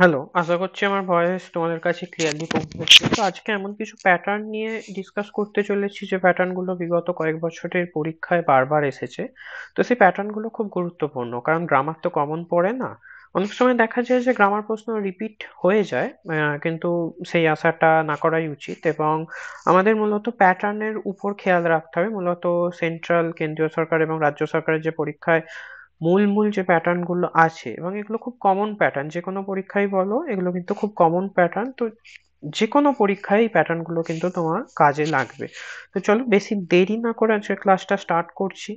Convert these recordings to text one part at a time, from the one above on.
Hello আশা করছি আমার voice তোমাদের কাছে ক্লিয়ারলি পৌঁছেছে তো আজকে এমন কিছু প্যাটার্ন নিয়ে ডিসকাস করতে চলেছি যে প্যাটার্নগুলো বিগত কয়েক বছরের পরীক্ষায় বারবার এসেছে তো সেই প্যাটার্নগুলো খুব গুরুত্বপূর্ণ কারণ গ্রামার তো কমন পড়ে না অনেক সময় দেখা যায় যে গ্রামার প্রশ্ন রিপিট হয়ে যায় কিন্তু সেই আশাটা না করাই উচিত এবং আমাদের মূলত প্যাটার্নের উপর খেয়াল রাখতে হবে মূলত সেন্ট্রাল কেন্দ্রীয় সরকার এবং রাজ্য সরকারের যে পরীক্ষায় মূল মূল যে প্যাটার্নগুলো আছে এবং এগুলো খুব কমন প্যাটার্ন যে কোনো পরীক্ষায় বলো এগুলো কিন্তু খুব কমন প্যাটার্ন তো যে কোনো পরীক্ষায় এই প্যাটার্নগুলো কিন্তু তোমার কাজে লাগবে তো চলো বেশি দেরি না করে আজকে ক্লাসটা স্টার্ট করছি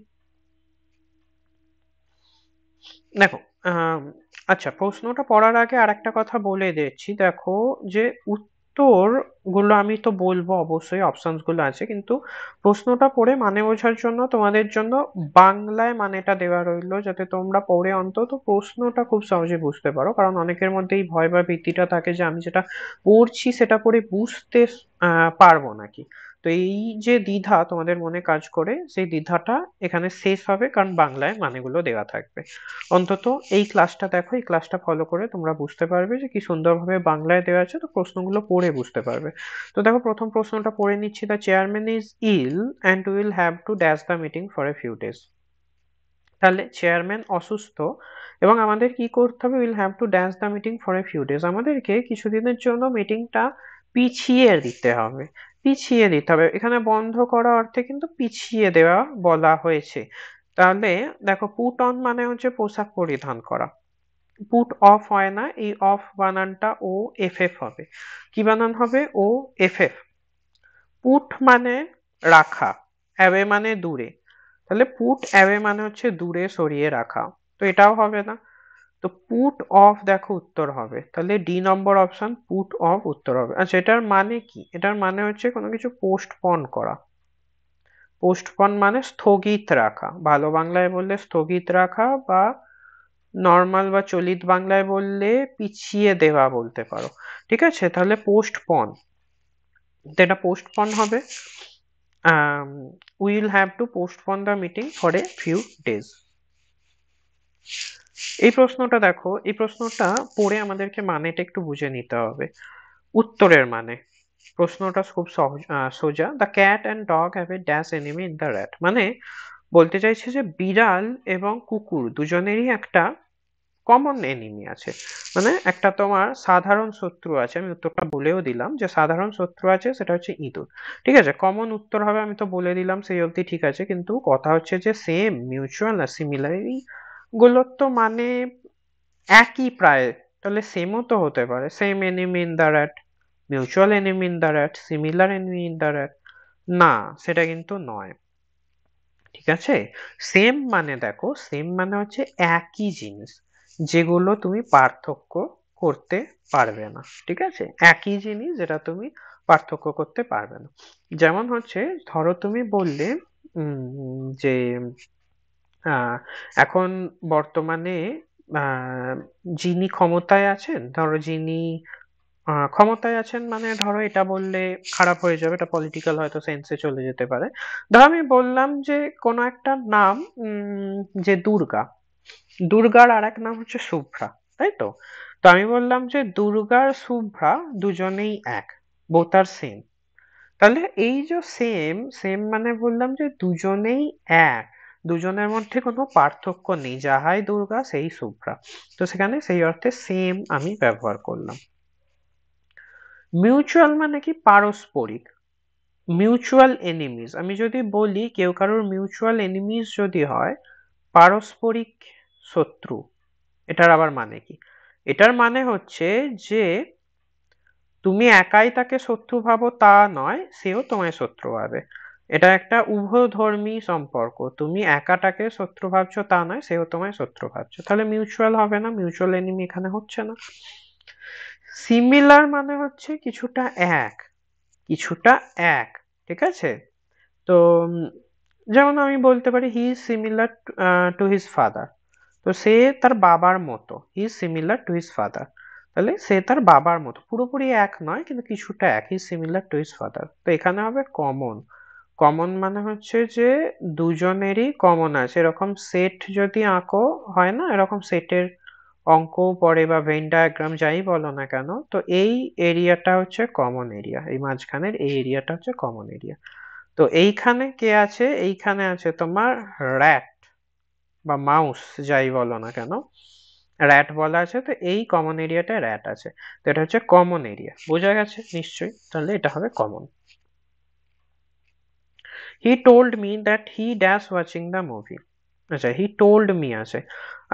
দেখো আচ্ছা প্রশ্নটা পড়ার আগে আর একটা কথা বলে দিচ্ছি দেখো যে উত্তর গুলো আমি তো বলবো অবশ্যই গুলো আছে কিন্তু প্রশ্নটা পড়ে মানে বোঝার জন্য তোমাদের জন্য বাংলায় মানেটা দেওয়া রইল যাতে তোমরা পড়ে অন্তত প্রশ্নটা খুব সহজে বুঝতে পারো কারণ অনেকের মধ্যে এই ভয় বা ভীতিটা থাকে যে আমি যেটা পড়ছি সেটা পড়ে বুঝতে পারবো নাকি তো এই যে দ্বিধা তোমাদের মনে কাজ করে সেই দ্বিধাটা এখানে শেষ হবে কারণ বাংলায় মানেগুলো দেওয়া থাকবে অন্তত এই ক্লাসটা দেখো এই ক্লাসটা ফলো করে তোমরা বুঝতে পারবে যে কি সুন্দরভাবে বাংলায় দেওয়া আছে তো প্রশ্নগুলো পড়ে বুঝতে পারবে তো দেখো প্রথম প্রশ্নটা পড়ে নিচ্ছি the chairman is ill and will have to dash the meeting for a few days তাহলে চেয়ারম্যান অসুস্থ এবং আমাদের কি করতে হবে will have to dash the meeting for a few days আমাদেরকে কিছুদিনের জন্য মিটিংটা পিছিয়ে দিতে হবে পিছিয়ে দিতে হবে এখানে বন্ধ করা অর্থে কিন্তু পিছিয়ে দেওয়া বলা হয়েছে তাহলে দেখো পুট অন মানে হচ্ছে পোশাক পরিধান করা পুট অফ হয় না এই অফ বানানটা ও এফ এফ হবে কি বানান হবে ও এফ এফ পুট মানে রাখা অ্যাওয়ে মানে দূরে তাহলে পুট অ্যাওয়ে মানে হচ্ছে দূরে সরিয়ে রাখা তো এটাও হবে না তো পুট অফ দেখো উত্তর হবে তাহলে D number option put off উত্তর হবে আচ্ছা এটার মানে কি এটার মানে হচ্ছে কোনো কিছু পোস্টপন করা পোস্টপন মানে স্থগিত রাখা ভালো বাংলায় বললে স্থগিত রাখা বা নর্মাল বা চলিত বাংলায় বললে পিছিয়ে দেওয়া বলতে পারো ঠিক আছে তাহলে পোস্টপন এটা পোস্টপন হবে will have to postpone the meeting for a few days এই প্রশ্নটা দেখো এই প্রশ্নটা পড়ে আমাদেরকে মানেটা একটু বুঝে নিতে হবে উত্তরের মানে প্রশ্নটা খুব সহজ সোজা the cat and dog have a dash enemy in the rat মানে বলতে চাইছে যে বিড়াল এবং কুকুর দুজনেরই একটা কমন এনিমি আছে মানে একটা তোমার সাধারণ শত্রু আছে আমি উত্তরটা বলেও দিলাম যে সাধারণ শত্রু আছে সেটা হচ্ছে ইঁদুর ঠিক আছে কমন উত্তর হবে আমি তো বলে দিলাম সেই অবধি ঠিক আছে কিন্তু কথা হচ্ছে যে সেম মিউচুয়াল সিমিলারি গুলোর তো মানে একই প্রায় তাহলে সেমও তো হতে পারে same enemy in the rat mutual enemy in the rat similar enemy in the rat না সেটা কিন্তু নয় ঠিক আছে সেম মানে দেখো সেম মানে হচ্ছে একই জিনিস যেগুলো তুমি পার্থক্য করতে পারবে না ঠিক আছে একই জিনিস যেটা তুমি পার্থক্য করতে পারবে না যেমন হচ্ছে ধরো তুমি বললে যে হ্যাঁ এখন বর্তমানে যিনি ক্ষমতায় আছেন ধরো যিনি ক্ষমতায় আছেন মানে ধরো এটা বললে খারাপ হয়ে যাবে এটা পলিটিক্যাল হয়তো সেন্সে চলে যেতে পারে ধরো আমি বললাম যে কোনো একটা নাম যে দুর্গা দুর্গার আর এক নাম হচ্ছে শুভ্রা তাই তো তো আমি বললাম যে দুর্গার শুভ্রা দুজনেই এক বোতার সেম তাহলে এই যে সেম সেম মানে বললাম যে দুজনেই এক দুজনের মধ্যে কোনো পার্থক্য নেই যাহাই দুর্গা সেই শুভ্রা তো সেখানে সেই অর্থে সেম আমি ব্যবহার করলাম মিউচুয়াল মানে কি পারস্পরিক মিউচুয়াল এনিমিজ আমি যদি বলি কেউ কারোর মিউচুয়াল এনিমিজ যদি হয় পারস্পরিক শত্রু এটার আবার মানে কি এটার মানে হচ্ছে যে তুমি একাই তাকে শত্রু ভাবো তা নয় সেও তোমায় শত্রু ভাবে এটা একটা ধর্মী সম্পর্ক তুমি একাটাকে শত্রু ভাবছো তা নয় সেও তোমায় শত্রু ভাবছো তাহলে মিউচুয়াল হবে না মিউচুয়াল এনিমি এখানে হচ্ছে না সিমিলার মানে হচ্ছে কিছুটা এক কিছুটা এক ঠিক আছে তো যেমন আমি বলতে পারি he is similar to his father তো সে তার বাবার মতো he is similar to his father তাহলে সে তার বাবার মতো পুরোপুরি এক নয় কিন্তু কিছুটা এক he similar to his father তো এখানে হবে কমন কমন মানে হচ্ছে যে দুজনেরই কমন আছে এরকম সেট যদি আঁকো হয় না এরকম সেটের অঙ্ক পড়ে বা ভেন ডায়াগ্রাম যাই বলো না কেন তো এই এরিয়াটা হচ্ছে কমন এরিয়া এই মাঝখানের এই এরিয়াটা হচ্ছে কমন এরিয়া তো এইখানে কে আছে এইখানে আছে তোমার র্যাট বা মাউস যাই বলো না কেন র্যাট বলা আছে তো এই কমন এরিয়াটা র্যাট আছে তো এটা হচ্ছে কমন এরিয়া বোঝা গেছে নিশ্চয়ই তাহলে এটা হবে common he told me that he dash watching the movie আচ্ছা হি টোল্ড মি আছে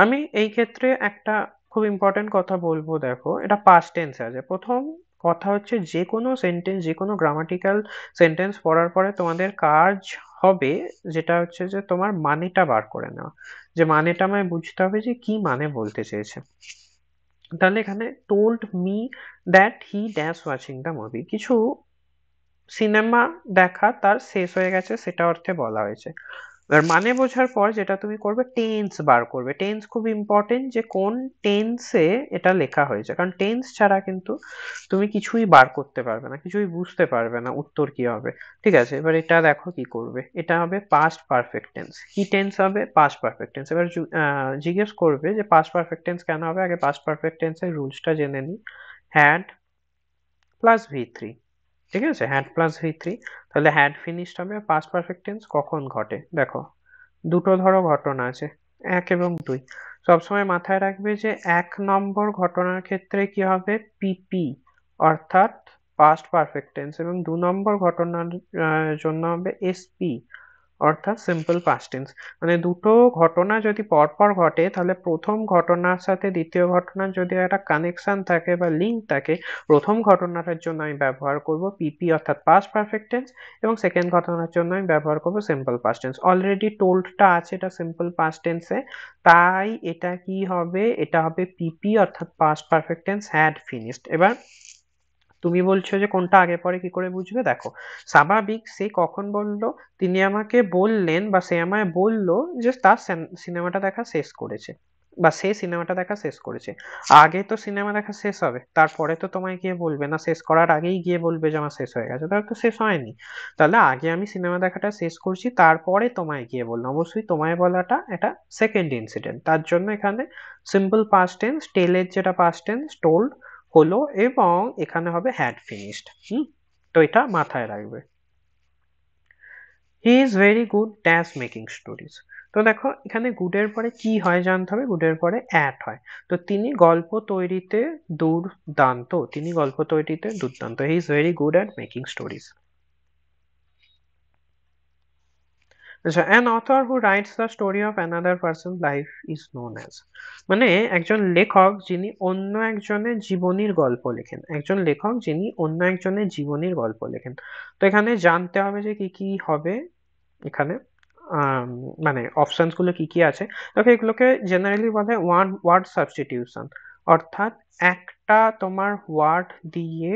আমি এই ক্ষেত্রে একটা খুব ইম্পর্টেন্ট কথা বলবো দেখো এটা পাস্ট টেন্স আছে প্রথম কথা হচ্ছে যে কোনো সেন্টেন্স যে কোনো গ্রামাটিক্যাল সেন্টেন্স পড়ার পরে তোমাদের কাজ হবে যেটা হচ্ছে যে তোমার মানেটা বার করে নেওয়া যে মানেটা আমায় বুঝতে হবে যে কি মানে বলতে চেয়েছে তাহলে এখানে told me that he dash watching the movie কিছু সিনেমা দেখা তার শেষ হয়ে গেছে সেটা অর্থে বলা হয়েছে এবার মানে বোঝার পর যেটা তুমি করবে টেন্স বার করবে টেন্স খুব ইম্পর্টেন্ট যে কোন টেন্সে এটা লেখা হয়েছে কারণ টেন্স ছাড়া কিন্তু তুমি কিছুই বার করতে পারবে না কিছুই বুঝতে পারবে না উত্তর কি হবে ঠিক আছে এবার এটা দেখো কি করবে এটা হবে পাস্ট পারফেক্ট টেন্স কি টেন্স হবে পাস্ট পারফেক্ট টেন্স এবার জিজ্ঞেস করবে যে পাস্ট পারফেক্ট টেন্স কেন হবে আগে পাস্ট পারফেক্ট টেন্সের রুলসটা জেনে নিই হ্যাড প্লাস ভি থ্রি ঠিক আছে হ্যান্ড প্লাস ভি থ্রি তাহলে হ্যাড ফিনিশড হবে পাস পারফেক্ট টেন্স কখন ঘটে দেখো দুটো ধরো ঘটনা আছে এক এবং দুই সবসময় মাথায় রাখবে যে এক নম্বর ঘটনার ক্ষেত্রে কি হবে পিপি অর্থাৎ পাস্ট পারফেক্ট টেন্স এবং দু নম্বর ঘটনার জন্য হবে এসপি অর্থাৎ সিম্পল পাস্ট টেন্স মানে দুটো ঘটনা যদি পরপর ঘটে তাহলে প্রথম ঘটনার সাথে দ্বিতীয় ঘটনার যদি একটা কানেকশান থাকে বা লিঙ্ক থাকে প্রথম ঘটনাটার জন্য আমি ব্যবহার করব পিপি অর্থাৎ পাস্ট পারফেক্ট টেন্স এবং সেকেন্ড ঘটনার জন্য আমি ব্যবহার করব সিম্পল পাস্ট টেন্স অলরেডি টোল্ডটা আছে এটা সিম্পল পাস্ট টেন্সে তাই এটা কি হবে এটা হবে পিপি অর্থাৎ past perfect tense had finished এবার তুমি বলছো যে কোনটা আগে পরে কি করে বুঝবে দেখো স্বাভাবিক সে কখন বললো তিনি আমাকে বললেন বা সে আমায় বললো যে তার সিনেমাটা দেখা শেষ করেছে বা সে সিনেমাটা দেখা শেষ করেছে আগে তো সিনেমা দেখা শেষ হবে তারপরে তো তোমায় গিয়ে বলবে না শেষ করার আগেই গিয়ে বলবে যে আমার শেষ হয়ে গেছে তাহলে তো শেষ হয়নি তাহলে আগে আমি সিনেমা দেখাটা শেষ করছি তারপরে তোমায় গিয়ে বললাম অবশ্যই তোমায় বলাটা এটা সেকেন্ড ইনসিডেন্ট তার জন্য এখানে সিম্পল পাস্ট টেন্স টেলের যেটা পাস্ট টেন্স টোল্ড হলো এবং এখানে হবে হ্যাড ফিনিশড হুম তো এটা মাথায় রাখবে he is very good dash making stories তো দেখো এখানে গুডের পরে কি হয় জানতে হবে গুডের পরে অ্যাট হয় তো তিনি গল্প তৈরিতে দুর্দান্ত তিনি গল্প তৈরিতে দুর্দান্ত he is very good at making stories an author who writes the story of another person's life is known as মানে একজন লেখক যিনি অন্য একজনের জীবনীর গল্প লেখেন একজন লেখক যিনি অন্য একজনের জীবনীর গল্প লেখেন তো এখানে জানতে হবে যে কি কি হবে এখানে মানে অপশানসগুলো কি কি আছে তবে এগুলোকে জেনারেলি বলে ওয়ান ওয়ার্ড সাবস্টিটিউশন অর্থাৎ একটা তোমার ওয়ার্ড দিয়ে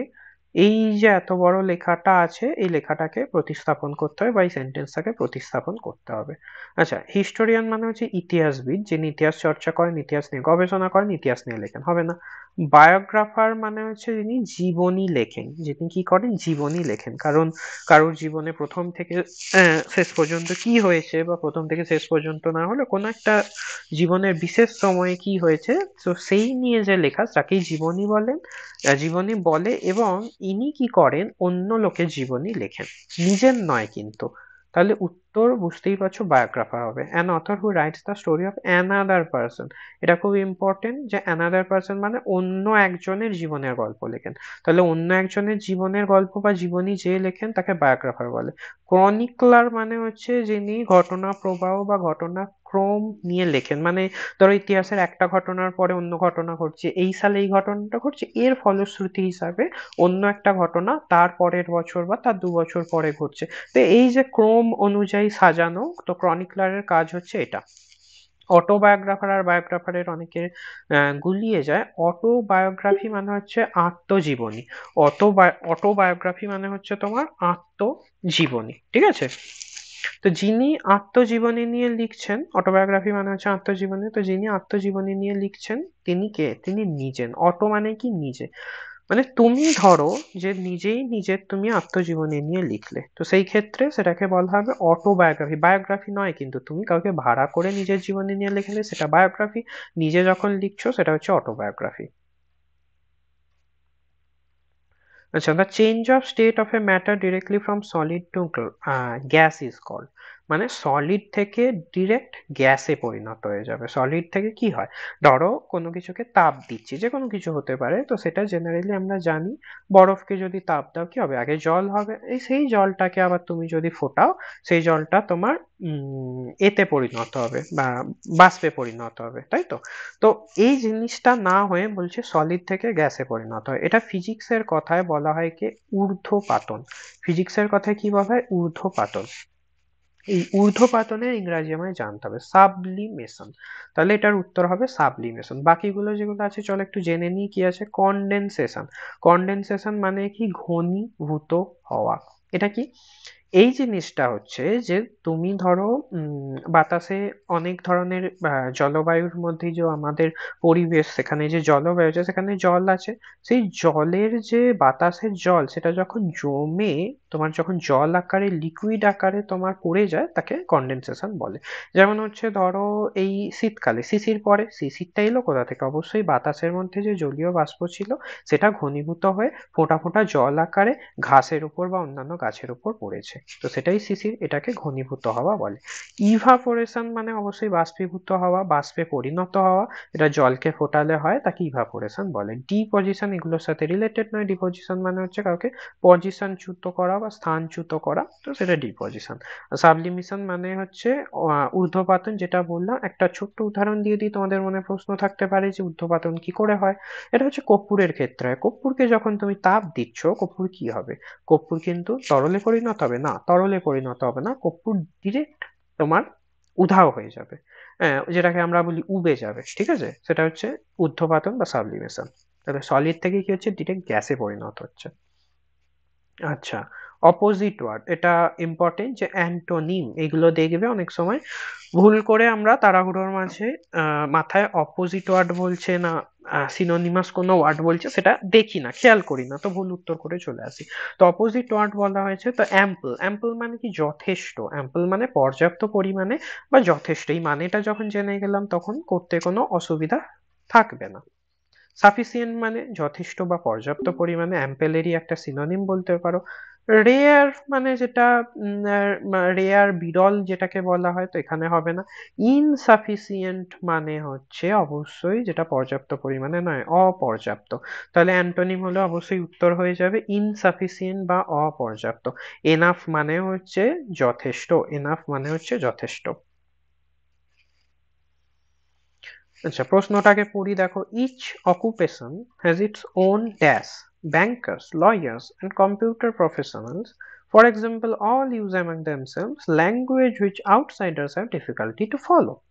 এই যে এত বড় লেখাটা আছে এই লেখাটাকে প্রতিস্থাপন করতে হবে বা এই সেন্টেন্সটাকে প্রতিস্থাপন করতে হবে আচ্ছা হিস্টোরিয়ান মানে হচ্ছে ইতিহাসবিদ যিনি ইতিহাস চর্চা করেন ইতিহাস নিয়ে গবেষণা করেন ইতিহাস নিয়ে লেখেন হবে না বায়োগ্রাফার মানে হচ্ছে যিনি জীবনী লেখেন যিনি কি করেন জীবনী লেখেন কারণ কারোর জীবনে প্রথম থেকে শেষ পর্যন্ত কি হয়েছে বা প্রথম থেকে শেষ পর্যন্ত না হলে কোনো একটা জীবনের বিশেষ সময়ে কি হয়েছে তো সেই নিয়ে যে লেখা তাকেই জীবনী বলেন জীবনী বলে এবং ইনি কি করেন অন্য লোকের জীবনী লেখেন নিজের নয় কিন্তু তাহলে উত্তর বুঝতেই পারছো বায়োগ্রাফার হবে an author who writes the story of another person এটা খুব ইম্পর্টেন্ট যে অ্যানাদার পার্সন মানে অন্য একজনের জীবনের গল্প লেখেন তাহলে অন্য একজনের জীবনের গল্প বা জীবনী যে লেখেন তাকে বায়োগ্রাফার বলে ক্রনিকলার মানে হচ্ছে যিনি ঘটনা প্রবাহ বা ঘটনা ক্রম নিয়ে লেখেন মানে ধরো ইতিহাসের একটা ঘটনার পরে অন্য ঘটনা ঘটছে এই সালে এই ঘটনাটা ঘটছে এর ফলশ্রুতি হিসাবে অন্য একটা ঘটনা তার পরের বছর বা তার দু বছর পরে ঘটছে তো এই যে ক্রম অনুযায়ী সাজানো তো ক্রনিকলারের কাজ হচ্ছে এটা অটোবায়োগ্রাফার আর বায়োগ্রাফারের অনেকের গুলিয়ে যায় অটোবায়োগ্রাফি মানে হচ্ছে আত্মজীবনী অটো অটোবায়োগ্রাফি মানে হচ্ছে তোমার আত্মজীবনী ঠিক আছে তো যিনি আত্মজীবনী নিয়ে লিখছেন অটোবায়োগ্রাফি মানে হচ্ছে আত্মজীবনী তো যিনি আত্মজীবনী নিয়ে লিখছেন তিনি কে তিনি নিজেন অটো মানে কি নিজে মানে তুমি ধরো যে নিজেই নিজের তুমি আত্মজীবনী নিয়ে লিখলে তো সেই ক্ষেত্রে সেটাকে বলা হবে অটোবায়োগ্রাফি বায়োগ্রাফি নয় কিন্তু তুমি কাউকে ভাড়া করে নিজের জীবনী নিয়ে লিখলে সেটা বায়োগ্রাফি নিজে যখন লিখছো সেটা হচ্ছে autobiography so the change of state of a matter directly from solid to uh, gas is called মানে সলিড থেকে ডিরেক্ট গ্যাসে পরিণত হয়ে যাবে সলিড থেকে কি হয় ধরো কোনো কিছুকে তাপ দিচ্ছি যে কোনো কিছু হতে পারে তো সেটা জেনারেলি আমরা জানি বরফকে যদি তাপ দাও কি হবে আগে জল হবে এই সেই জলটাকে আবার তুমি যদি ফোটাও সেই জলটা তোমার এতে পরিণত হবে বা বাষ্পে পরিণত হবে তাই তো তো এই জিনিসটা না হয়ে বলছে সলিড থেকে গ্যাসে পরিণত হয় এটা ফিজিক্সের কথায় বলা হয় কি ঊর্ধ্বপাতন ফিজিক্সের কথায় কি বলা হয় ঊর্ধ্বপাতন এই ঊর্ধ্বপাতনের ইংরাজি আমায় জানতে হবে সাবলিমেশন তাহলে এটার উত্তর হবে সাবলিমেশন বাকিগুলো যেগুলো আছে চলো একটু জেনে নিই কি আছে কনডেনসেশন কনডেনসেশন মানে কি ঘনীভূত হওয়া এটা কি এই জিনিসটা হচ্ছে যে তুমি ধরো বাতাসে অনেক ধরনের জলবায়ুর মধ্যে যে আমাদের পরিবেশ সেখানে যে জলবায়ু আছে সেখানে জল আছে সেই জলের যে বাতাসের জল সেটা যখন জমে তোমার যখন জল আকারে লিকুইড আকারে তোমার পড়ে যায় তাকে কন্ডেনসেশন বলে যেমন হচ্ছে ধরো এই শীতকালে শিশির পরে শিশিরটা এলো কোথা থেকে অবশ্যই বাতাসের মধ্যে যে জলীয় বাষ্প ছিল সেটা ঘনীভূত হয়ে ফোঁটা ফোঁটা জল আকারে ঘাসের উপর বা অন্যান্য গাছের উপর পড়েছে তো সেটাই শিশির এটাকে ঘনীভূত হওয়া বলে ইভাপোরেশন মানে অবশ্যই বাষ্পীভূত হওয়া বাষ্পে পরিণত হওয়া এটা জলকে ফোটালে হয় তাকে ইভাপোরেশন বলে ডিপজিশন এগুলোর সাথে রিলেটেড নয় ডিপজিশন মানে হচ্ছে কাউকে পজিশন চ্যুত করা বা স্থানচ্যুত করা তো সেটা ডিপোজিশন সাবলিমিশন মানে হচ্ছে ঊর্ধ্বপাতন যেটা বললাম একটা ছোট্ট উদাহরণ দিয়ে দিই তোমাদের মনে প্রশ্ন থাকতে পারে যে ঊর্ধ্বপাতন কি করে হয় এটা হচ্ছে কর্পূরের ক্ষেত্রে হয় কর্পূরকে যখন তুমি তাপ দিচ্ছ কর্পূর কি হবে কর্পূর কিন্তু তরলে পরিণত হবে না তরলে পরিণত হবে না কর্পূর ডিরেক্ট তোমার উধাও হয়ে যাবে হ্যাঁ, যেটাকে আমরা বলি উবে যাবে ঠিক আছে সেটা হচ্ছে ঊর্ধ্বপাতন বা সাবলিমেশন তাহলে সলিড থেকে কি হচ্ছে ডিরেক্ট গ্যাসে পরিণত হচ্ছে আচ্ছা অপোজিট ওয়ার্ড এটা ইম্পর্টেন্ট যে অ্যান্টোনিম এগুলো দেখবে অনেক সময় ভুল করে আমরা তাড়াহুড়োর মাঝে মাথায় অপোজিট ওয়ার্ড বলছে না সিনোনিমাস কোনো ওয়ার্ড বলছে সেটা দেখি না খেয়াল করি না তো ভুল উত্তর করে চলে আসি তো অপোজিট ওয়ার্ড বলা হয়েছে তো অ্যাম্পল অ্যাম্পল মানে কি যথেষ্ট অ্যাম্পল মানে পর্যাপ্ত পরিমাণে বা যথেষ্ট এই মানেটা যখন জেনে গেলাম তখন করতে কোনো অসুবিধা থাকবে না সাফিসিয়েন্ট মানে যথেষ্ট বা পর্যাপ্ত পরিমাণে অ্যাম্পেলেরই একটা সিনোনিম বলতে পারো রেয়ার মানে যেটা রেয়ার বিরল যেটাকে বলা হয় তো এখানে হবে না ইনসাফিসিয়েন্ট মানে হচ্ছে অবশ্যই যেটা পর্যাপ্ত পরিমাণে নয় অপর্যাপ্ত তাহলে অ্যান্টোনিম হলো অবশ্যই উত্তর হয়ে যাবে ইনসাফিসিয়েন্ট বা অপর্যাপ্ত এনাফ মানে হচ্ছে যথেষ্ট এনাফ মানে হচ্ছে যথেষ্ট আচ্ছা প্রশ্নটাকে পড়ি দেখো each occupation has its own dash bankers, lawyers, and computer professionals, for example, all use among themselves language which outsiders have difficulty to follow.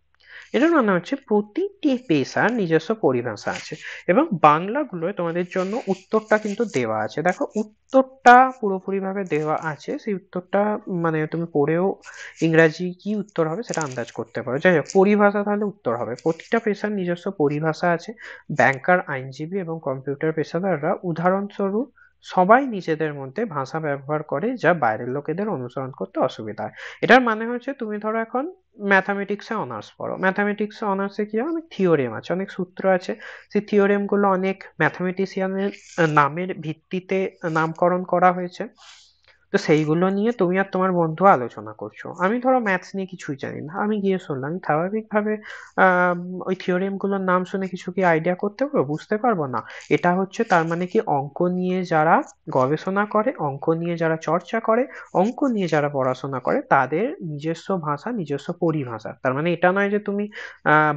এটার মানে হচ্ছে প্রতিটি পেশার নিজস্ব পরিভাষা আছে এবং বাংলাগুলোয় তোমাদের জন্য উত্তরটা কিন্তু দেওয়া আছে দেখো উত্তরটা পুরোপুরিভাবে দেওয়া আছে সেই উত্তরটা মানে তুমি পড়েও ইংরাজি কি উত্তর হবে সেটা আন্দাজ করতে পারো যাই হোক পরিভাষা তাহলে উত্তর হবে প্রতিটা পেশার নিজস্ব পরিভাষা আছে ব্যাংকার আইনজীবী এবং কম্পিউটার পেশাদাররা উদাহরণস্বরূপ সবাই নিজেদের মধ্যে ভাষা ব্যবহার করে যা বাইরের লোকেদের অনুসরণ করতে অসুবিধা হয় এটার মানে হচ্ছে তুমি ধরো এখন ম্যাথামেটিক্সে অনার্স পড়ো ম্যাথামেটিক্সে অনার্সে কী হয় অনেক থিওরেম আছে অনেক সূত্র আছে সেই থিওরেমগুলো অনেক ম্যাথামেটিসিয়ানের নামের ভিত্তিতে নামকরণ করা হয়েছে তো সেইগুলো নিয়ে তুমি আর তোমার বন্ধু আলোচনা করছো আমি ধরো ম্যাথস নিয়ে কিছুই জানি না আমি গিয়ে শুনলাম আমি স্বাভাবিকভাবে ওই থিওরিয়ামগুলোর নাম শুনে কিছু কি আইডিয়া করতে পারবো বুঝতে পারবো না এটা হচ্ছে তার মানে কি অঙ্ক নিয়ে যারা গবেষণা করে অঙ্ক নিয়ে যারা চর্চা করে অঙ্ক নিয়ে যারা পড়াশোনা করে তাদের নিজস্ব ভাষা নিজস্ব পরিভাষা তার মানে এটা নয় যে তুমি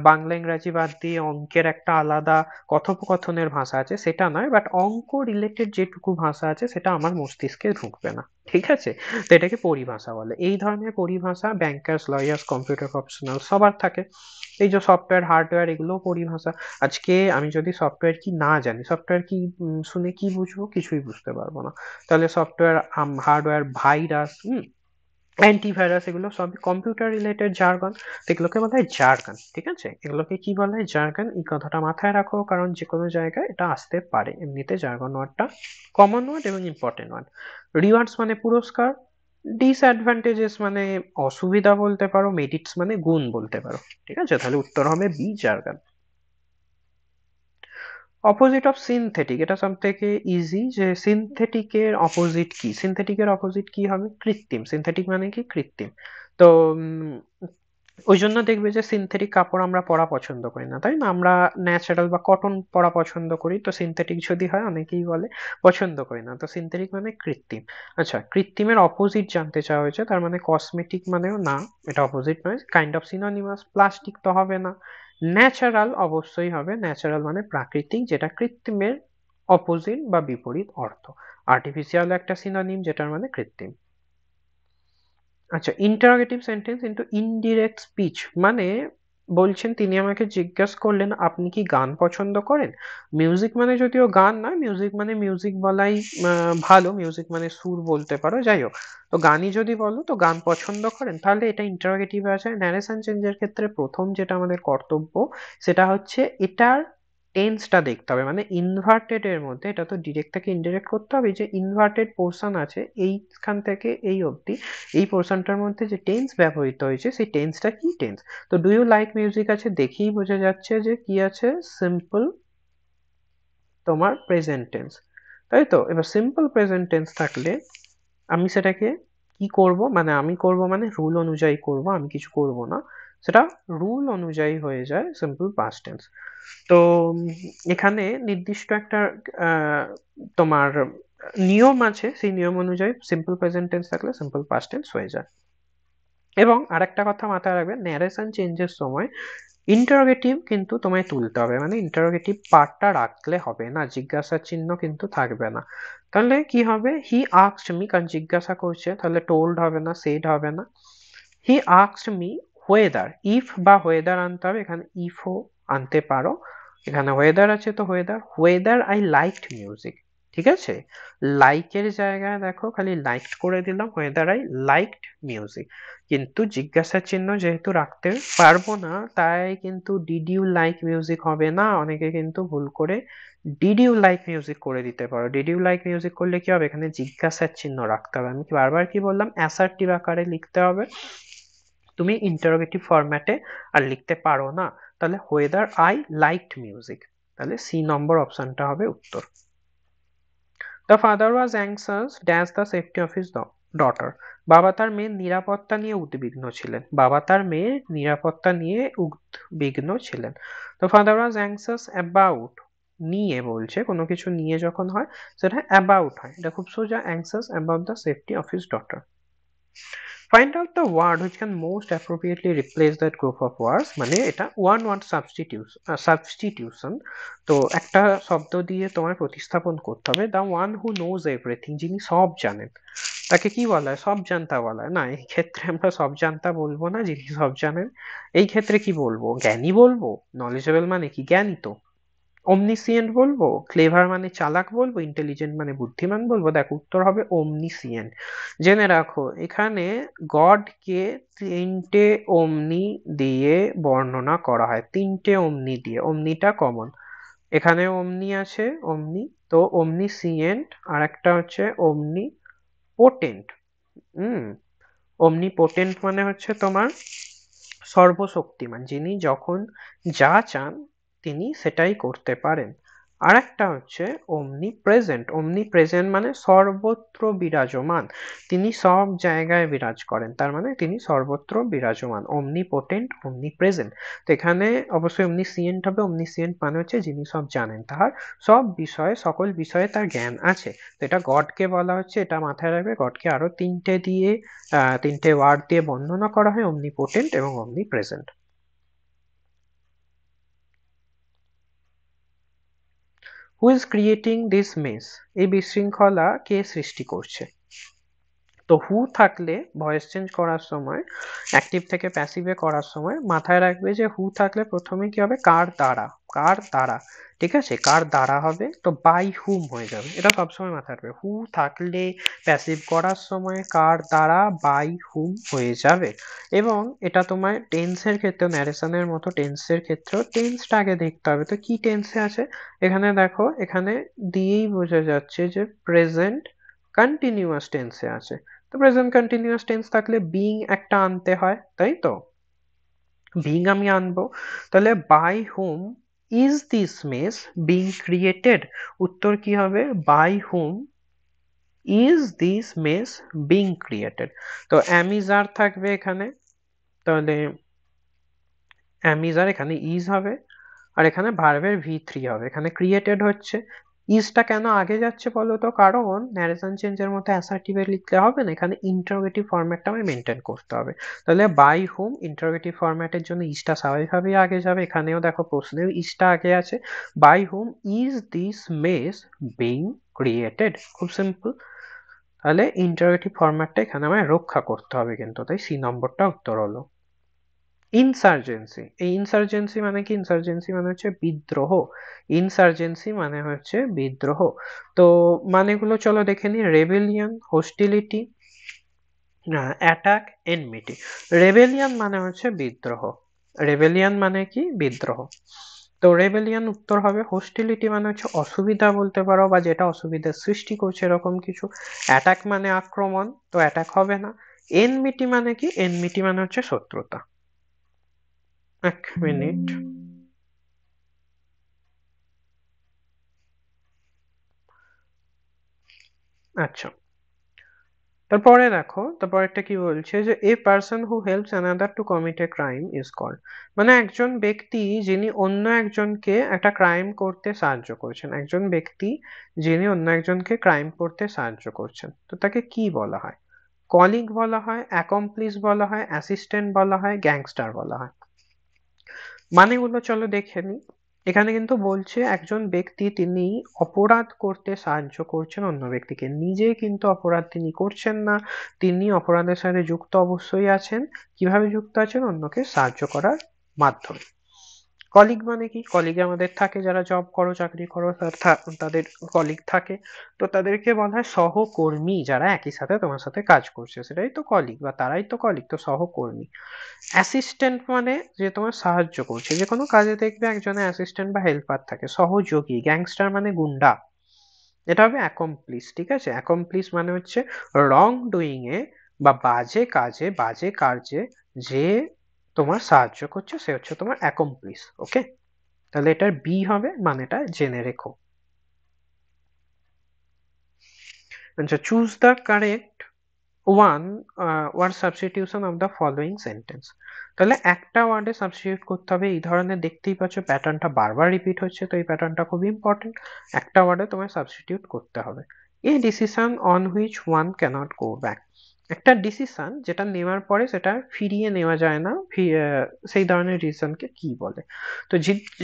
বাংলা ইংরাজি বাদ দিয়ে অঙ্কের একটা আলাদা কথোপকথনের ভাষা আছে সেটা নয় বাট অঙ্ক রিলেটেড যেটুকু ভাষা আছে সেটা আমার মস্তিষ্কে ঢুকবে না ঠিক আছে তো এটাকে পরিভাষা বলে এই ধরনের পরিভাষা ব্যাংকার্স লয়ার্স কম্পিউটার প্রফেশনাল সবার থাকে এই যে সফটওয়্যার হার্ডওয়্যার এগুলো পরিভাষা আজকে আমি যদি সফটওয়্যার কি না জানি সফটওয়্যার কি শুনে কি বুঝবো কিছুই বুঝতে পারবো না তাহলে software hardware virus hmm antivirus এগুলো সবই কম্পিউটার রিলেটেড জার্গন তো এগুলোকে বলা হয় জার্গান ঠিক আছে এগুলোকে কি বলা হয় জার্গান এই কথাটা মাথায় রাখো কারণ যে কোনো জায়গায় এটা আসতে পারে এমনিতে জার্গন ওয়ার্ডটা কমন ওয়ার্ড এবং ইম্পর্টেন্ট ওয়ার্ড রিওয়ার্ডস মানে পুরস্কার ডিসঅ্যাডভান্টেজেস মানে অসুবিধা বলতে পারো মেডিটস মানে গুণ বলতে পারো ঠিক আছে তাহলে উত্তর হবে B jargon opposite of synthetic এটা সব থেকে ইজি যে সিনথেটিকের অপোজিট কি সিনথেটিকের অপোজিট কি হবে কৃত্রিম সিনথেটিক মানে কি কৃত্রিম তো ওই জন্য দেখবে যে সিনথেটিক কাপড় আমরা পরা পছন্দ করি না তাই না আমরা ন্যাচারাল বা কটন পরা পছন্দ করি তো সিনথেটিক যদি হয় অনেকেই বলে পছন্দ করি না তো সিনথেটিক মানে কৃত্রিম আচ্ছা কৃত্রিমের অপোজিট জানতে চাওয়া হয়েছে তার মানে কসমেটিক মানেও না এটা অপোজিট নয় কাইন্ড অফ সিনোনিমাস প্লাস্টিক তো হবে না ন্যাচারাল অবশ্যই হবে ন্যাচারাল মানে প্রাকৃতিক যেটা কৃত্রিমের অপোজিট বা বিপরীত অর্থ আর্টিফিশিয়াল একটা সিনোনিম যেটার মানে কৃত্রিম আচ্ছা interrogative sentence into indirect speech মানে বলছেন তিনি আমাকে জিজ্ঞেস করলেন আপনি কি গান পছন্দ করেন মিউজিক মানে যদিও গান নয় মিউজিক মানে মিউজিক বলাই ভালো মিউজিক মানে সুর বলতে পারো যাই হোক তো গানই যদি বলো তো গান পছন্দ করেন তাহলে এটা ইন্টারোগেটিভ আছে ন্যারেশন চেঞ্জের ক্ষেত্রে প্রথম যেটা আমাদের কর্তব্য সেটা হচ্ছে এটার টেন্সটা দেখতে হবে মানে ইনভার্টেডের মধ্যে এটা তো ডিরেক্ট থেকে ইনডিরেক্ট করতে হবে যে ইনভার্টেড পোর্শন আছে এইখান থেকে এই অবধি এই পোর্শনটার মধ্যে যে টেন্স ব্যবহৃত হয়েছে সেই টেন্সটা কি টেন্স তো ডু ইউ লাইক মিউজিক আছে দেখেই বোঝা যাচ্ছে যে কি আছে সিম্পল তোমার প্রেজেন্ট টেন্স তাই তো এবার সিম্পল প্রেজেন্ট টেন্স থাকলে আমি সেটাকে কি করব মানে আমি করব মানে রুল অনুযায়ী করব আমি কিছু করব না সেটা রুল অনুযায়ী হয়ে যায় সিম্পল পাস্ট টেন্স তো এখানে নির্দিষ্ট একটা তোমার নিয়ম আছে সেই নিয়ম অনুযায়ী সিম্পল প্রেজেন্ট টেন্স থাকলে সিম্পল পাস্ট টেন্স হয়ে যায় এবং আরেকটা কথা মাথায় রাখবে ন্যারেশন চেঞ্জের সময় ইন্টারোগেটিভ কিন্তু তোমায় তুলতে হবে মানে ইন্টারোগেটিভ পার্টটা রাখলে হবে না জিজ্ঞাসা চিহ্ন কিন্তু থাকবে না তাহলে কি হবে হি আক্সড মি কারণ জিজ্ঞাসা করছে তাহলে টোল্ড হবে না সেড হবে না হি আক্সড মি ওয়েদার ইফ বা ওয়েদার আনতে হবে এখানে ইফও আনতে পারো এখানে ওয়েদার আছে তো whether whether I liked music ঠিক আছে লাইকের জায়গায় দেখো খালি লাইকড করে দিলাম ওয়েদার আই লাইকড মিউজিক কিন্তু জিজ্ঞাসা চিহ্ন যেহেতু রাখতে পারবো না তাই কিন্তু ডিড ইউ লাইক মিউজিক হবে না অনেকে কিন্তু ভুল করে ডিড ইউ লাইক মিউজিক করে দিতে পারো ডিড ইউ লাইক মিউজিক করলে কি হবে এখানে জিজ্ঞাসার চিহ্ন রাখতে হবে আমি বারবার কি বললাম অ্যাসার্টিভ আকারে লিখতে হবে তুমি ইন্টারোগেটিভ ফরম্যাটে আর লিখতে পারো না তাহলে হোয়েদার আই লাইকড মিউজিক তাহলে সি নম্বর অপশানটা হবে উত্তর the father was anxious dance the safety of his daughter বাবা তার মেয়ের নিরাপত্তা নিয়ে উদ্বিগ্ন ছিলেন বাবা তার মেয়ের নিরাপত্তা নিয়ে উদ্বিগ্ন ছিলেন তো ফাদার ওয়াজ অ্যাংসার্স অ্যাবাউট নিয়ে বলছে কোনো কিছু নিয়ে যখন হয় সেটা অ্যাবাউট হয় এটা খুব সোজা anxious about the safety of his daughter find out the word which can most appropriately replace that group of words মানে এটা ওয়ান word substitute সাবস্টিটিউশন তো একটা শব্দ দিয়ে তোমায় প্রতিস্থাপন করতে হবে the one who knows everything যিনি সব জানেন তাকে কি বলা হয় সব জানতা বলা হয় না এই ক্ষেত্রে আমরা সব জানতা বলবো না যিনি সব জানেন এই ক্ষেত্রে কি বলবো জ্ঞানী বলবো নলেজেবল মানে কি জ্ঞানী তো অমনিসিয়েন্ট বলবো ক্লেভার মানে চালাক বলবো ইন্টেলিজেন্ট মানে বুদ্ধিমান বলবো দেখ উত্তর হবে অমনিসিয়েন্ট জেনে রাখো এখানে গডকে তিনটে অমনি দিয়ে বর্ণনা করা হয় তিনটে অমনি দিয়ে অমনিটা কমন এখানে অমনি আছে অমনি তো অমনি সিয়েন্ট আর একটা হচ্ছে অমনি পোটেন্ট হুম অমনি পোটেন্ট মানে হচ্ছে তোমার সর্বশক্তিমান যিনি যখন যা চান তিনি সেটাই করতে পারেন আর একটা হচ্ছে অমনি প্রেজেন্ট অমনি প্রেজেন্ট মানে সর্বত্র বিরাজমান তিনি সব জায়গায় বিরাজ করেন তার মানে তিনি সর্বত্র বিরাজমান অমনি পোটেন্ট অমনি প্রেজেন্ট তো এখানে অবশ্যই অমনি সিয়েন্ট হবে অমনি সিয়েন্ট মানে হচ্ছে যিনি সব জানেন তার সব বিষয়ে সকল বিষয়ে তার জ্ঞান আছে তো এটা গডকে বলা হচ্ছে এটা মাথায় রাখবে গডকে আরও তিনটে দিয়ে তিনটে ওয়ার্ড দিয়ে বর্ণনা করা হয় অমনি পোটেন্ট এবং omnipresent who is creating this mess এই বিশৃঙ্খলা কে সৃষ্টি করছে তো হু থাকলে ভয়েস চেঞ্জ করার সময় অ্যাক্টিভ থেকে প্যাসিভে করার সময় মাথায় রাখবে যে হু থাকলে প্রথমে কি হবে কার দ্বারা কার দ্বারা ঠিক আছে কার দ্বারা হবে তো বাই হুম হয়ে যাবে এটা সবসময় মাথায় রাখবে হু থাকলে প্যাসিভ করার সময় কার দ্বারা বাই হুম হয়ে যাবে এবং এটা তোমার টেন্সের ক্ষেত্রে ন্যারেশনের মতো টেন্সের ক্ষেত্রেও টেন্সটা আগে দেখতে হবে তো কি টেন্সে আছে এখানে দেখো এখানে দিয়েই বোঝা যাচ্ছে যে প্রেজেন্ট কন্টিনিউয়াস টেন্সে আছে তো প্রেজেন্ট কন্টিনিউয়াস টেন্স থাকলে বিং একটা আনতে হয় তাই তো বিং আমি আনবো তাহলে by whom is this mess being created উত্তর কি হবে by whom is this mess being created তো অ্যামিজার থাকবে এখানে তাহলে অ্যামিজার এখানে ইজ হবে আর এখানে ভার্ভের ভি থ্রি হবে এখানে ক্রিয়েটেড হচ্ছে ইজটা কেন আগে যাচ্ছে বলো তো কারণ ন্যারেশন চেঞ্জের মতো অ্যাসার্টিভে লিখতে হবে না এখানে ইন্টারোগেটিভ ফরম্যাটটা আমায় মেনটেন করতে হবে তাহলে বাই হুম ইন্টারোগেটিভ ফরম্যাটের জন্য ইজটা স্বাভাবিকভাবেই আগে যাবে এখানেও দেখো প্রশ্নেও ইজটা আগে আছে by whom is this mess being created খুব সিম্পল তাহলে ইন্টারোগেটিভ ফরম্যাটটা এখানে আমায় রক্ষা করতে হবে কিন্তু তাই সি নম্বরটা উত্তর হলো ইনসার্জেন্সি এই ইনসার্জেন্সি মানে কি ইনসার্জেন্সি মানে হচ্ছে বিদ্রোহ ইনসার্জেন্সি মানে হচ্ছে বিদ্রোহ তো মানেগুলো চলো দেখে নিই rebellion hostility attack enmity rebellion মানে হচ্ছে বিদ্রোহ রেবেলিয়ন মানে কি বিদ্রোহ তো রেবেলিয়ান উত্তর হবে হোস্টিলিটি মানে হচ্ছে অসুবিধা বলতে পারো বা যেটা অসুবিধার সৃষ্টি করছে এরকম কিছু অ্যাটাক মানে আক্রমণ তো অ্যাটাক হবে না এনমিটি মানে কি এনমিটি মানে হচ্ছে শত্রুতা এক মিনিট আচ্ছা তারপরে দেখো তারপর একটা কি বলছে যে a person who helps another to commit a crime is call মানে একজন ব্যক্তি যিনি অন্য একজনকে একটা ক্রাইম করতে সাহায্য করছেন একজন ব্যক্তি যিনি অন্য একজনকে ক্রাইম করতে সাহায্য করছেন তো তাকে কি বলা হয় কলিগ বলা হয় অ্যাকমপ্লিস বলা হয় অ্যাসিস্ট্যান্ট বলা হয় গ্যাংস্টার বলা হয় মানেগুলো চলো দেখে নিই এখানে কিন্তু বলছে একজন ব্যক্তি তিনি অপরাধ করতে সাহায্য করছেন অন্য ব্যক্তিকে নিজে কিন্তু অপরাধ তিনি করছেন না তিনি অপরাধের সাথে যুক্ত অবশ্যই আছেন কিভাবে যুক্ত আছেন অন্যকে সাহায্য করার মাধ্যমে কলিগ মানে কি কলিগ আমাদের থাকে যারা জব করো চাকরি করো তাদের কলিগ থাকে তো তাদেরকে বলা হয় সহকর্মী যারা একই সাথে তোমার সাথে কাজ করছে সেটাই তো কলিগ বা তারাই তো কলিগ তো সহকর্মী অ্যাসিস্ট্যান্ট মানে যে তোমার সাহায্য করছে যে কোনো কাজে দেখবে একজনের অ্যাসিস্ট্যান্ট বা হেল্পার থাকে সহযোগী গ্যাংস্টার মানে গুন্ডা এটা হবে অ্যাকমপ্লিস ঠিক আছে অ্যাকমপ্লিস মানে হচ্ছে রং ডুইংয়ে বা বাজে কাজে বাজে কার্যে যে তোমার সাহায্য করছে সে হচ্ছে তোমার অ্যাকমপ্লিস ওকে তাহলে এটার বি হবে মানেটা জেনে রেখো আচ্ছা choose the correct one word substitution of the following sentence তাহলে একটা ওয়ার্ডে সাবস্টিটিউট করতে হবে এই ধরনের দেখতেই পাচ্ছ প্যাটার্নটা বারবার রিপিট হচ্ছে তো এই প্যাটার্নটা খুব ইম্পর্টেন্ট একটা ওয়ার্ডে তোমায় সাবস্টিটিউট করতে হবে a decision on which one cannot go back একটা ডিসিশন যেটা নেওয়ার পরে সেটা ফিরিয়ে নেওয়া যায় না সেই ধরনের ডিসিশনকে কি বলে তো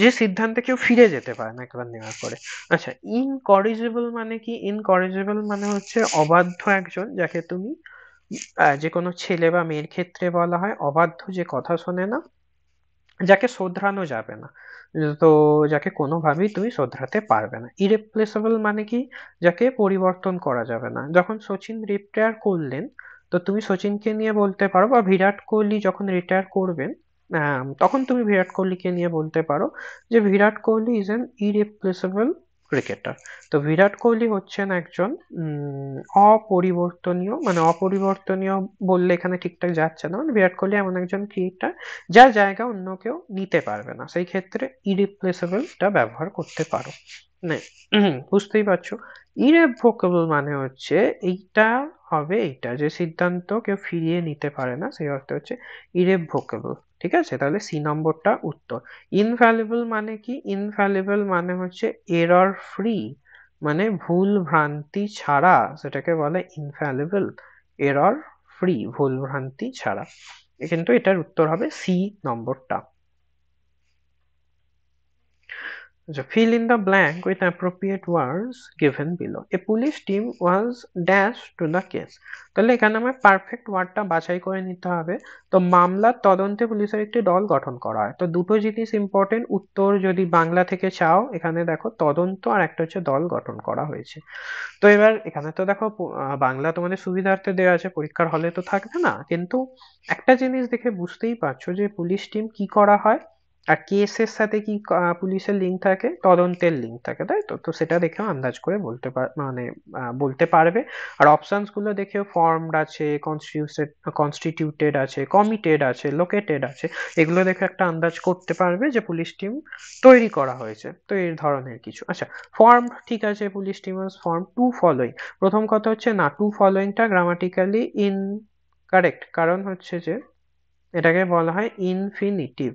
যে সিদ্ধান্তে কেউ ফিরে যেতে পারে না একবার নেওয়ার পরে আচ্ছা ইনকরেজেবল মানে কি ইনকরেজেবল মানে হচ্ছে অবাধ্য একজন যাকে তুমি যে কোনো ছেলে বা মেয়ের ক্ষেত্রে বলা হয় অবাধ্য যে কথা শোনে না যাকে শোধরানো যাবে না তো যাকে কোনোভাবেই তুমি শোধরাতে পারবে না ইরেপ্লেসেবল মানে কি যাকে পরিবর্তন করা যাবে না যখন সচিন রিপ্টেয়ার করলেন তো তুমি সচিনকে নিয়ে বলতে পারো বা বিরাট কোহলি যখন রিটায়ার করবেন তখন তুমি বিরাট কোহলিকে নিয়ে বলতে পারো যে Virat Kohli is an irreplaceable cricketer তো বিরাট কোহলি হচ্ছেন একজন অপরিবর্তনীয় মানে অপরিবর্তনীয় বললে এখানে ঠিকঠাক যাচ্ছে না মানে বিরাট কোহলি এমন একজন ক্রিকেটার যার জায়গা অন্য কেউ নিতে পারবে না সেই ক্ষেত্রে ইরিপ্লেসেবলটা ব্যবহার করতে পারো মানে, বুঝতেই পারছো ইরেভোকেবল মানে হচ্ছে এইটা হবে এটা যে সিদ্ধান্ত কেউ ফিরিয়ে নিতে পারে না সেই অর্থ হচ্ছে ইরেভোকেবল ঠিক আছে তাহলে সি নম্বরটা উত্তর ইনফ্যালিবল মানে কি ইনফ্যালিবল মানে হচ্ছে এরর ফ্রি মানে ভুল ভ্রান্তি ছাড়া সেটাকে বলে ইনফ্যালিবল এরর ফ্রি ভুল ভ্রান্তি ছাড়া কিন্তু এটার উত্তর হবে সি নম্বরটা fill fill in the blank with appropriate words given below. A police team was to to the case. তাহলে এখানে আমার পারফেক্ট ওয়ার্ডটা বাছাই করে নিতে হবে তো মামলার তদন্তে পুলিশের একটি দল গঠন করা হয় তো দুটো জিনিস ইম্পর্টেন্ট উত্তর যদি বাংলা থেকে চাও এখানে দেখো তদন্ত আর একটা হচ্ছে দল গঠন করা হয়েছে তো এবার এখানে তো দেখো বাংলা তোমাদের সুবিধার্থে দেওয়া আছে পরীক্ষার হলে তো থাকবে না কিন্তু একটা জিনিস দেখে বুঝতেই পারছো যে পুলিশ টিম কি করা হয় আর কেসের সাথে কি পুলিশের লিঙ্ক থাকে তদন্তের লিঙ্ক থাকে তাই তো তো সেটা দেখেও আন্দাজ করে বলতে পার মানে বলতে পারবে আর অপশানসগুলো দেখেও ফর্মড আছে কনস্টিটিউটেড কনস্টিটিউটেড আছে কমিটেড আছে লোকেটেড আছে এগুলো দেখে একটা আন্দাজ করতে পারবে যে পুলিশ টিম তৈরি করা হয়েছে তো এই ধরনের কিছু আচ্ছা ফর্ম ঠিক আছে police team form to following প্রথম কথা হচ্ছে না টু ফলোয়িংটা গ্রামাটিক্যালি ইন কারেক্ট কারণ হচ্ছে যে এটাকে বলা হয় ইনফিনিটিভ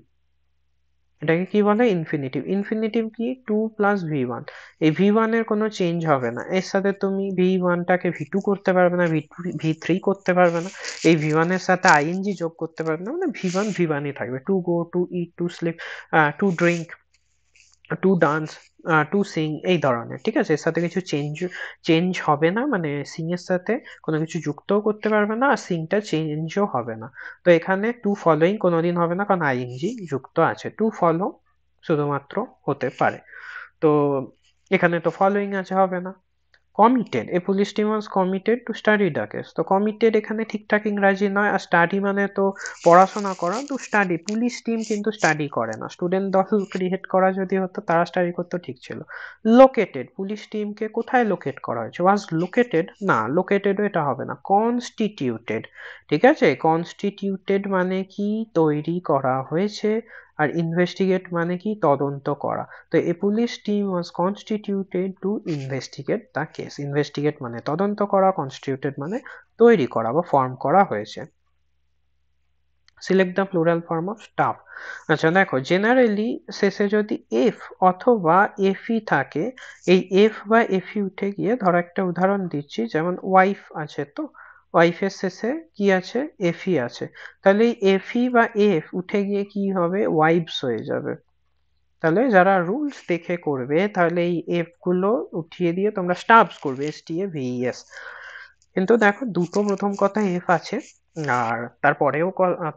এটাকে কি বলে ইনফিনিটিভ ইনফিনিটিভ কি টু প্লাস ভি ওয়ান এই ভি ওয়ানের কোনো চেঞ্জ হবে না এর সাথে তুমি ভি ওয়ানটাকে ভি টু করতে পারবে না ভি টু ভি থ্রি করতে পারবে না এই ভি ওয়ানের সাথে আইএনজি যোগ করতে পারবে না মানে ভি ওয়ান ভি ওয়ানই থাকবে to go to eat to sleep to drink to dance to sing এই ধরনের ঠিক আছে এর সাথে কিছু চেঞ্জ চেঞ্জ হবে না মানে সিংয়ের সাথে কোনো কিছু যুক্তও করতে পারবে না আর সিংটা চেঞ্জও হবে না তো এখানে টু ফলোয়িং কোনো দিন হবে না কারণ আইএনজি যুক্ত আছে টু ফলো শুধুমাত্র হতে পারে তো এখানে তো ফলোয়িং আছে হবে না committed a police team was committed to study the case তো কমিটেড এখানে ঠিকঠাক ইংরাজি নয় আর স্টাডি মানে তো পড়াশোনা করা টু স্টাডি পুলিশ টিম কিন্তু স্টাডি করে না স্টুডেন্ট দল ক্রিয়েট করা যদি হতো তারা স্টাডি করতো ঠিক ছিল লোকেটেড পুলিশ টিমকে কোথায় লোকেট করা হয়েছে ওয়াজ লোকেটেড না লোকেটেডও এটা হবে না কনস্টিটিউটেড ঠিক আছে কনস্টিটিউটেড মানে কি তৈরি করা হয়েছে আর ইনভেস্টিগেট মানে কি তদন্ত করা তো a police team was constituted to investigate the case investigate মানে তদন্ত করা কনস্টিটিউটেড মানে তৈরি করা বা ফর্ম করা হয়েছে select the plural form of staff আচ্ছা দেখো জেনারেলি শেষে যদি এফ অথবা এফই থাকে এই এফ বা এফই উঠে গিয়ে ধরো একটা উদাহরণ দিচ্ছি যেমন ওয়াইফ আছে তো ওয়াইফের শেষে কি আছে এফি আছে তাহলে এই এফি বা এফ উঠে গিয়ে কি হবে ওয়াইফস হয়ে যাবে তাহলে যারা রুলস দেখে করবে তাহলে এই এফগুলো উঠিয়ে দিয়ে তোমরা স্টাফস করবে এস টি এ ভিএস কিন্তু দেখো দুটো প্রথম কথা এফ আছে আর তারপরেও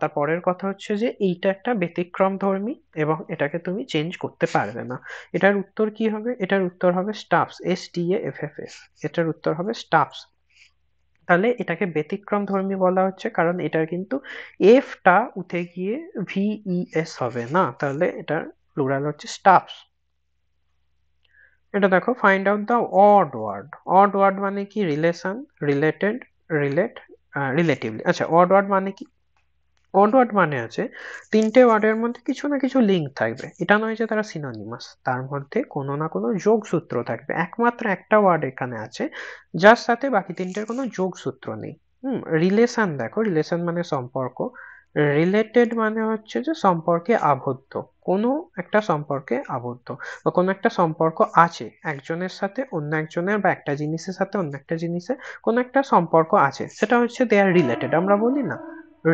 তারপরের কথা হচ্ছে যে এইটা একটা ব্যতিক্রম ধর্মী এবং এটাকে তুমি চেঞ্জ করতে পারবে না এটার উত্তর কি হবে এটার উত্তর হবে staffs S T F F S এটার উত্তর হবে স্টাফস তাহলে এটাকে ব্যতিক্রম ধর্মী বলা হচ্ছে কারণ এটার কিন্তু এফটা উঠে গিয়ে ভিইএস e হবে না তাহলে এটার প্লুরাল হচ্ছে স্টাফস এটা দেখো find out the odd word odd word মানে কি রিলেশন রিলেটেড রিলেট রিলেটিভলি আচ্ছা অড ওয়ার্ড মানে কি অড ওয়ার্ড মানে আছে তিনটে ওয়ার্ডের মধ্যে কিছু না কিছু লিঙ্ক থাকবে এটা নয় যে তারা সিনোনিমাস তার মধ্যে কোনো না কোনো যোগসূত্র থাকবে একমাত্র একটা ওয়ার্ড এখানে আছে যার সাথে বাকি তিনটের কোনো যোগসূত্র নেই হুম রিলেশন দেখো রিলেশন মানে সম্পর্ক রিলেটেড মানে হচ্ছে যে সম্পর্কে আবদ্ধ কোনো একটা সম্পর্কে আবদ্ধ বা কোনো একটা সম্পর্ক আছে একজনের সাথে অন্য একজনের বা একটা জিনিসের সাথে অন্য একটা জিনিসের কোনো একটা সম্পর্ক আছে সেটা হচ্ছে দে আর রিলেটেড আমরা বলি না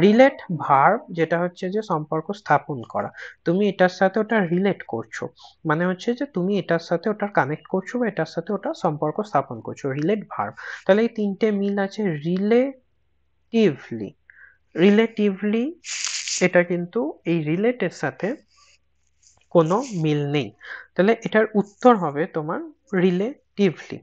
রিলেট ভার্ব যেটা হচ্ছে যে সম্পর্ক স্থাপন করা তুমি এটার সাথে ওটা রিলেট করছো মানে হচ্ছে যে তুমি এটার সাথে ওটা কানেক্ট করছো বা এটার সাথে ওটা সম্পর্ক স্থাপন করছো রিলেট ভার্ব তাহলে এই তিনটে মিল আছে রিলেটিভলি রিলেটিভলি এটা কিন্তু এই রিলেটের সাথে কোনো মিল নেই তাহলে এটার উত্তর হবে তোমার রিলেটিভলি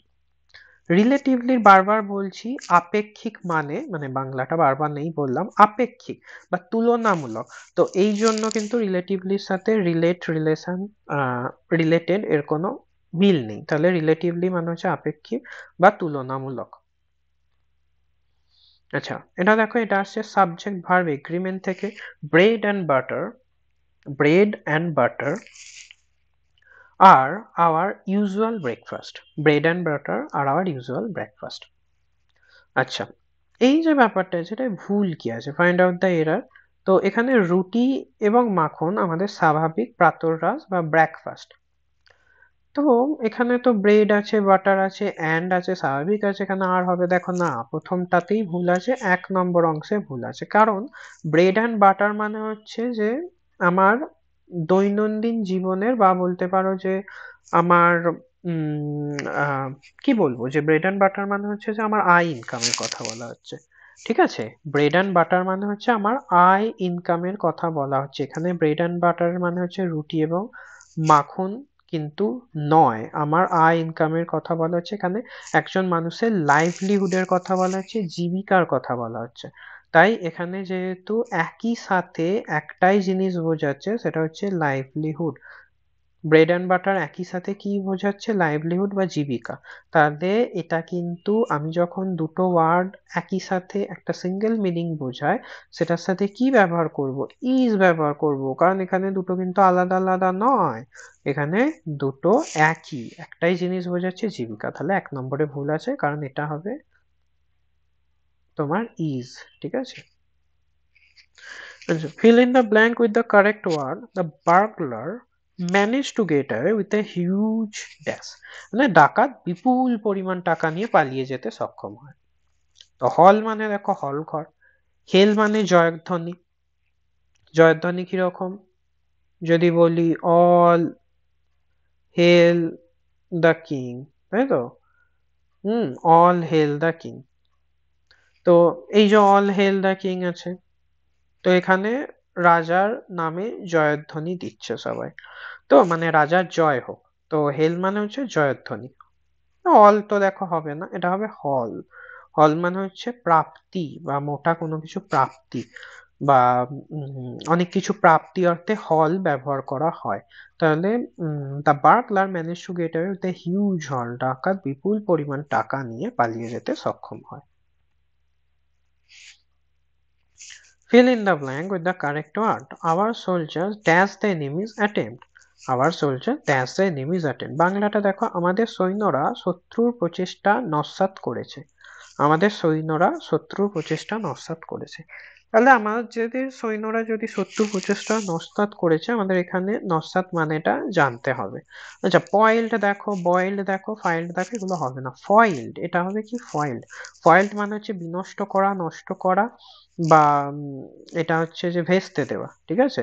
রিলেটিভলি বারবার বলছি আপেক্ষিক মানে মানে বাংলাটা বারবার নেই বললাম আপেক্ষিক বা তুলনামূলক তো এই জন্য কিন্তু রিলেটিভলির সাথে রিলেট রিলেশন রিলেটেড এর কোনো মিল নেই তাহলে রিলেটিভলি মানে হচ্ছে আপেক্ষিক বা তুলনামূলক আচ্ছা এটা দেখো এটা আসছে সাবজেক্ট ভার্ব এগ্রিমেন্ট থেকে bread and butter bread and butter are our usual breakfast bread and butter are our usual breakfast আচ্ছা এই যে ব্যাপারটা আছে এটা ভুল কি আছে ফাইন্ড আউট দ্য এরার তো এখানে রুটি এবং মাখন আমাদের স্বাভাবিক প্রাতরাস বা ব্রেকফাস্ট তো এখানে তো ব্রেড আছে বাটার আছে অ্যান্ড আছে স্বাভাবিক আছে এখানে আর হবে দেখো না প্রথমটাতেই ভুল আছে এক নম্বর অংশে ভুল আছে কারণ ব্রেড অ্যান্ড বাটার মানে হচ্ছে যে আমার দৈনন্দিন জীবনের বা বলতে পারো যে আমার উম, আহ, কি বলবো যে ব্রেড অ্যান্ড বাটার মানে হচ্ছে যে আমার আয় ইনকামের কথা বলা হচ্ছে ঠিক আছে ব্রেড অ্যান্ড বাটার মানে হচ্ছে আমার আয় ইনকামের কথা বলা হচ্ছে এখানে ব্রেড অ্যান্ড বাটার মানে হচ্ছে রুটি এবং মাখন কিন্তু নয় আমার আয় ইনকামের কথা বলা হচ্ছে এখানে একজন মানুষের লাইভলিহুডের কথা বলা হচ্ছে জীবিকার কথা বলা হচ্ছে তাই এখানে যেহেতু একই সাথে একটাই জিনিস বোঝাচ্ছে সেটা হচ্ছে লাইভলিহুড ব্রেড অ্যান্ড বাটার একই সাথে কি বোঝাচ্ছে লাইভলিহুড বা জীবিকা তাহলে এটা কিন্তু আমি যখন দুটো ওয়ার্ড একই সাথে একটা সিঙ্গেল মিনিং বোঝায় সেটার সাথে কি ব্যবহার করব ইজ ব্যবহার করব কারণ এখানে দুটো কিন্তু আলাদা আলাদা নয় এখানে দুটো একই একটাই জিনিস বোঝাচ্ছে জীবিকা তাহলে এক নম্বরে ভুল আছে কারণ এটা হবে তোমার ইজ ঠিক আছে ফিল আচ্ছা, in the blank with the correct word the burglar manage to get away with a huge dash মানে ডাকাত বিপুল পরিমাণ টাকা নিয়ে পালিয়ে যেতে সক্ষম হয় তো হল মানে দেখো হল ঘর হেল মানে জয়ধ্বনি জয়ধ্বনি কিরকম যদি বলি অল হেল দ্য কিং তাই তো hmm all hail the king তো এই যে অল হেল দ্য কিং আছে তো এখানে রাজার নামে জয়ধ্বনি দিচ্ছে সবাই তো মানে রাজার জয় হোক তো হেল মানে হচ্ছে জয়ধ্বনি অল তো দেখো হবে না এটা হবে হল হল মানে হচ্ছে প্রাপ্তি বা মোটা কোনো কিছু প্রাপ্তি বা অনেক কিছু প্রাপ্তি অর্থে হল ব্যবহার করা হয় তাহলে the burglar manage to get away with huge হল ডাকাত বিপুল পরিমাণ টাকা নিয়ে পালিয়ে যেতে সক্ষম হয় Fill in the blank with the correct word. Our soldiers dash the enemy's attempt. Our soldier dash the enemy's attend বাংলাটা দেখো আমাদের সৈন্যরা শত্রুর প্রচেষ্টা নস্বাত করেছে আমাদের সৈন্যরা শত্রুর প্রচেষ্টা নস্বাত করেছে তাহলে আমাদের সৈন্যরা যদি শত্রু প্রচেষ্টা নস্তাত করেছে আমাদের এখানে নস্তাত মানেটা জানতে হবে আচ্ছা পয়েল্ড দেখো বয়েল্ড দেখো ফাইল্ড দেখো এগুলো হবে না ফয়েল্ড এটা হবে কি ফয়েল্ড ফয়েল্ড মানে হচ্ছে বিনষ্ট করা নষ্ট করা বা এটা হচ্ছে যে ভেস্তে দেওয়া ঠিক আছে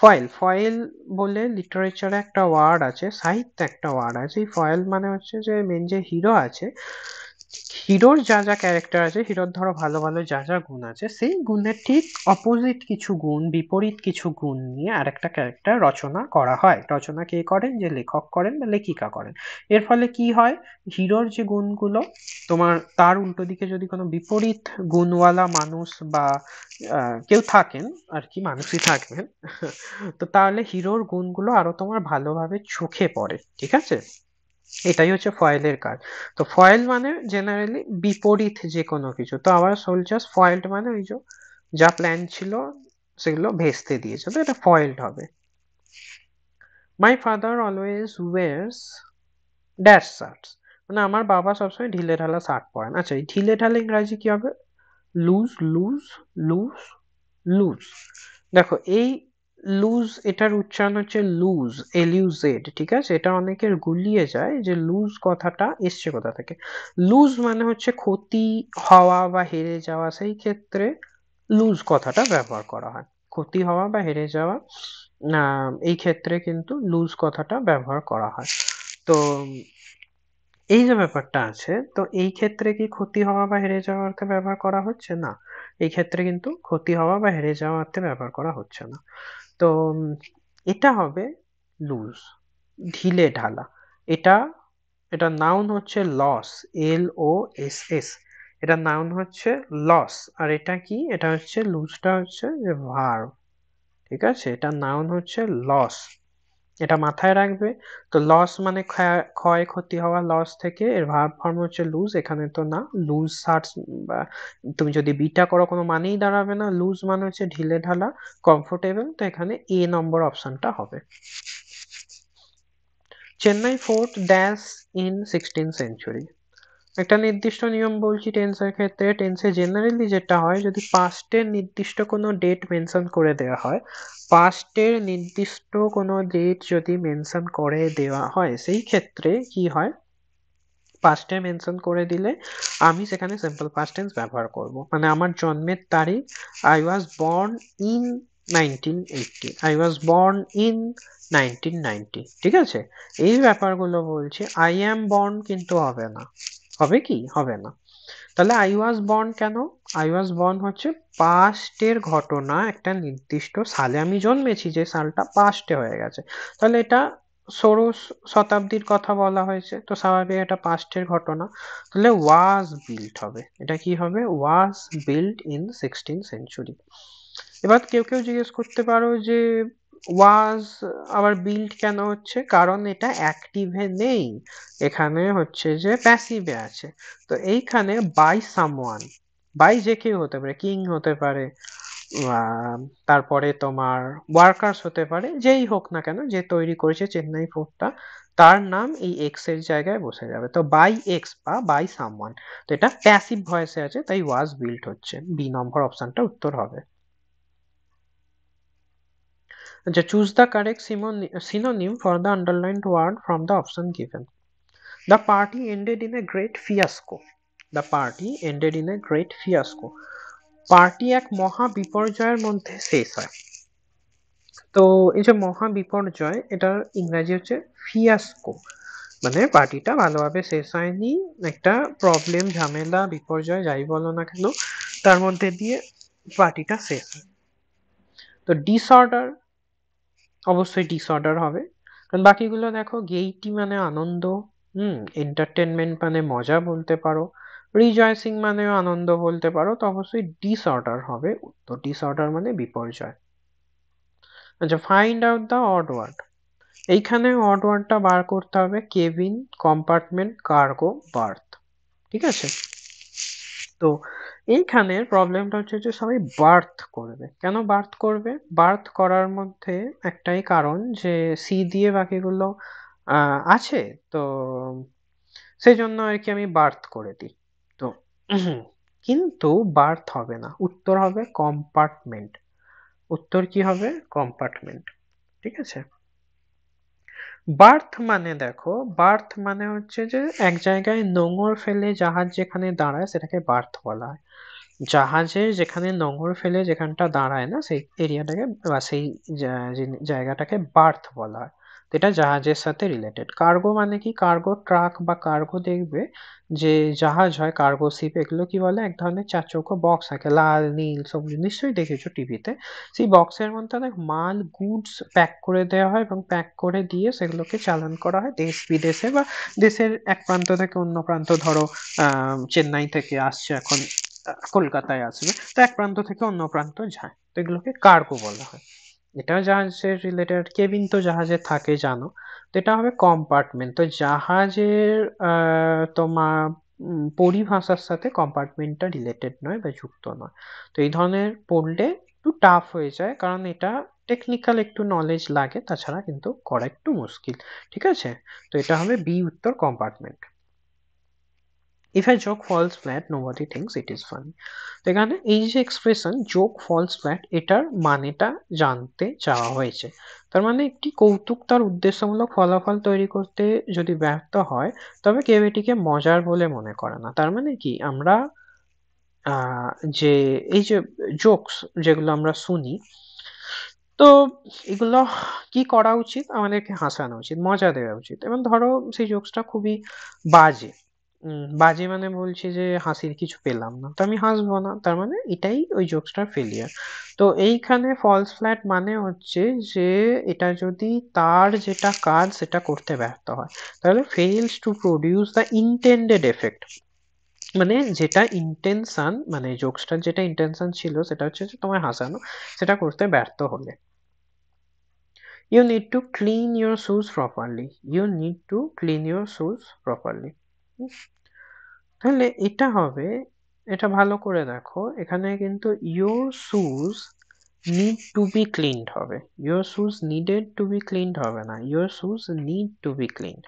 ফয়েল ফয়েল বলে লিটারেচারে একটা ওয়ার্ড আছে সাহিত্যে একটা ওয়ার্ড আছে এই ফয়েল মানে হচ্ছে যে মেন যে হিরো আছে হিরোর যা যা ক্যারেক্টার আছে হিরোর ধরো ভালো ভালো যা যা গুণ আছে সেই গুণের ঠিক অপোজিট কিছু গুণ বিপরীত কিছু গুণ নিয়ে আর একটা ক্যারেক্টার রচনা করা হয় রচনা কে করেন যে লেখক করেন বা লেখিকা করেন এর ফলে কি হয় হিরোর যে গুণগুলো তোমার তার উল্টো দিকে যদি কোনো বিপরীত গুণওয়ালা মানুষ বা কেউ থাকেন আর কি মানুষই থাকবেন তো তাহলে হিরোর গুণগুলো আরো তোমার ভালোভাবে চোখে পড়ে ঠিক আছে এটাই হচ্ছে ফয়েলের কাজ তো ফয়েল মানে জেনারেলি বিপরীত যে কোনো কিছু তো আবার সোলজার্স ফয়েল্ড মানে ওই যে যা প্ল্যান ছিল সেগুলো ভেস্তে দিয়েছে তো এটা ফয়েল্ড হবে my father always wears dash shirts মানে আমার বাবা সবসময় ঢিলে ঢালা শার্ট পরেন আচ্ছা এই ঢিলে ঢালা ইংরাজি কী হবে লুজ লুজ লুজ লুজ দেখো এই লুজ এটার উচ্চারণ হচ্ছে লুজ এল ইউ জেড ঠিক আছে এটা অনেকের গুলিয়ে যায় যে লুজ কথাটা এসছে কোথা থেকে লুজ মানে হচ্ছে ক্ষতি হওয়া বা হেরে যাওয়া সেই ক্ষেত্রে লুজ কথাটা ব্যবহার করা হয় ক্ষতি হওয়া বা হেরে যাওয়া এই ক্ষেত্রে কিন্তু লুজ কথাটা ব্যবহার করা হয় তো এই যে ব্যাপারটা আছে তো এই ক্ষেত্রে কি ক্ষতি হওয়া বা হেরে যাওয়ার অর্থে ব্যবহার করা হচ্ছে না এই ক্ষেত্রে কিন্তু ক্ষতি হওয়া বা হেরে যাওয়া অর্থে ব্যবহার করা হচ্ছে না তো এটা হবে লুজ ঢিলে ঢালা এটা এটা নাউন হচ্ছে loss L O S S এটা নাউন হচ্ছে লস আর এটা কি এটা হচ্ছে লুজটা হচ্ছে যে ভার ঠিক আছে এটা নাউন হচ্ছে লস এটা মাথায় রাখবে তো লস মানে ক্ষয় ক্ষতি হওয়া লস থেকে এর ভাব ফর্ম হচ্ছে লুজ এখানে তো না লুজ সার্চ বা তুমি যদি বিটা করো কোনো মানেই দাঁড়াবে না লুজ মানে হচ্ছে ঢিলে ঢালা কমফোর্টেবল তো এখানে এ নম্বর অপশনটা হবে Chennai fort dash in sixteen century একটা নির্দিষ্ট নিয়ম বলছি টেন্সের ক্ষেত্রে টেন্সে জেনারেলি যেটা হয় যদি পাস্টের নির্দিষ্ট কোনো ডেট মেনশন করে দেওয়া হয় পাস্টের নির্দিষ্ট কোনো ডেট যদি মেনশন করে দেওয়া হয় সেই ক্ষেত্রে কি হয় পাস্টে মেনশন করে দিলে আমি সেখানে সিম্পল পাস্ট টেন্স ব্যবহার করব মানে আমার জন্মের তারিখ I was born in nineteen eighty I was born in nineteen ninety ঠিক আছে এই ব্যাপারগুলো বলছি আই অ্যাম বর্ন কিন্তু হবে না হবে কি হবে না তাহলে আই ওয়াজ বর্ন কেন আই ওয়াজ বর্ন হচ্ছে পাস্টের ঘটনা একটা নির্দিষ্ট সালে আমি জন্মেছি যে সালটা পাস্টে হয়ে গেছে তাহলে এটা ষোড়শ শতাব্দীর কথা বলা হয়েছে তো স্বাভাবিক এটা পাস্টের ঘটনা তাহলে ওয়াজ বিল্ড হবে এটা কি হবে was build in sixteen century এবার কেউ কেউ জিজ্ঞেস করতে পারো যে ওয়াজ আবার বিল্ড কেন হচ্ছে কারণ এটা অ্যাক্টিভে নেই এখানে হচ্ছে যে প্যাসিভে আছে তো এইখানে বাই সামওয়ান বাই যে কেউ হতে পারে কিং হতে পারে তারপরে তোমার ওয়ার্কার্স হতে পারে যেই হোক না কেন যে তৈরি করেছে চেন্নাই ফোর্টটা তার নাম এই এক্স এর জায়গায় বসে যাবে তো বাই এক্স বা বাই সামওয়ান তো এটা প্যাসিভ ভয়েসে আছে তাই ওয়াজ বিল্ড হচ্ছে বি নম্বর অপশনটা উত্তর হবে যে choose the correct synonym for the underline word from the option given the party ended in a great fiasco the party ended in a great fiasco party এক মহা বিপর্যয়ের মধ্যে শেষ হয় তো এই যে মহা বিপর্যয় এটার ইংরাজি হচ্ছে ফিয়াস্কো মানে পার্টিটা ভালোভাবে শেষ হয়নি একটা প্রবলেম ঝামেলা বিপর্যয় যাই বলো না কেন তার মধ্যে দিয়ে পার্টিটা শেষ হয় তো ডিসঅর্ডার অবশ্যই ডিসঅর্ডার হবে কারণ বাকিগুলো দেখো গেইটি মানে আনন্দ হুম এন্টারটেনমেন্ট মানে মজা বলতে পারো রিজয়সিং মানেও আনন্দ বলতে পারো তো অবশ্যই ডিসঅর্ডার হবে তো ডিসঅর্ডার মানে বিপর্যয় আচ্ছা find out the odd word এইখানে অড ওয়ার্ডটা বার করতে হবে কেবিন কম্পার্টমেন্ট কার্গো বার্থ ঠিক আছে তো এইখানের প্রবলেমটা হচ্ছে যে সবাই বার্থ করবে কেন বার্থ করবে বার্থ করার মধ্যে একটাই কারণ যে সি দিয়ে বাকিগুলো আছে তো সেই জন্য আর কি আমি বার্থ করে দিই তো কিন্তু বার্থ হবে না উত্তর হবে কম্পার্টমেন্ট উত্তর কি হবে কম্পার্টমেন্ট ঠিক আছে বার্থ মানে দেখো বার্থ মানে হচ্ছে যে এক জায়গায় নোঙর ফেলে জাহাজ যেখানে দাঁড়ায় সেটাকে বার্থ বলা হয় জাহাজে যেখানে নোঙর ফেলে যেখানটা দাঁড়ায় না সেই এরিয়াটাকে বা সেই জায়গাটাকে বার্থ বলা হয় এটা জাহাজের সাথে রিলেটেড কার্গো মানে কি কার্গো ট্রাক বা কার্গো দেখবে যে জাহাজ হয় কার্গো শিপ এগুলো কি বলে এক ধরনের চার চৌকো বক্স থাকে লাল নীল সবুজ নিশ্চয়ই দেখেছো টিভিতে সেই বক্সের মধ্যে অনেক মাল গুডস প্যাক করে দেওয়া হয় এবং প্যাক করে দিয়ে সেগুলোকে চালান করা হয় দেশ বিদেশে বা দেশের এক প্রান্ত থেকে অন্য প্রান্ত ধরো চেন্নাই থেকে আসছে এখন কলকাতায় আসবে তো এক প্রান্ত থেকে অন্য প্রান্ত যায় তো এগুলোকে কার্গো বলা হয় এটা জাহাজের রিলেটেড কেবিন তো জাহাজে থাকে জানো তো এটা হবে কম্পার্টমেন্ট তো জাহাজের তোমার পরিভাষার সাথে কম্পার্টমেন্টটা রিলেটেড নয় বা যুক্ত নয় তো এই ধরনের পড়লে একটু টাফ হয়ে যায় কারণ এটা টেকনিক্যাল একটু নলেজ লাগে তাছাড়া কিন্তু করা একটু মুশকিল ঠিক আছে তো এটা হবে বি উত্তর compartment if I joke falls flat body thinks it is funny তো এখানে এই যে এক্সপ্রেশন জোক ফলস ফ্ল্যাট এটার মানেটা জানতে চাওয়া হয়েছে তার মানে একটি কৌতুক তার উদ্দেশ্যমূলক ফলাফল তৈরি করতে যদি ব্যর্থ হয় তবে কেউ এটিকে মজার বলে মনে করে না তার মানে কি আমরা যে এই যে জোকস যেগুলো আমরা শুনি তো এগুলো কি করা উচিত আমাদেরকে হাসানো উচিত মজা দেওয়া উচিত এবং ধরো সেই জোকসটা খুবই বাজে উম বাজে মানে বলছি যে হাসির কিছু পেলাম না তো আমি হাসবো না তার মানে এটাই ওই জোকসটার ফেলিয়ার তো এইখানে ফলস ফ্ল্যাট মানে হচ্ছে যে এটা যদি তার যেটা কাজ সেটা করতে ব্যর্থ হয় তাহলে fails to produce the intended effect মানে যেটা ইন্টেনশন মানে জোকসটার যেটা ইন্টেনশন ছিল সেটা হচ্ছে যে তোমায় হাসানো সেটা করতে ব্যর্থ হলে you need to clean your shoes properly you need to clean your shoes properly তাহলে এটা হবে এটা ভালো করে দেখো এখানে কিন্তু your shoes need to be cleaned হবে your shoes needed to be cleaned হবে না your shoes need to be cleaned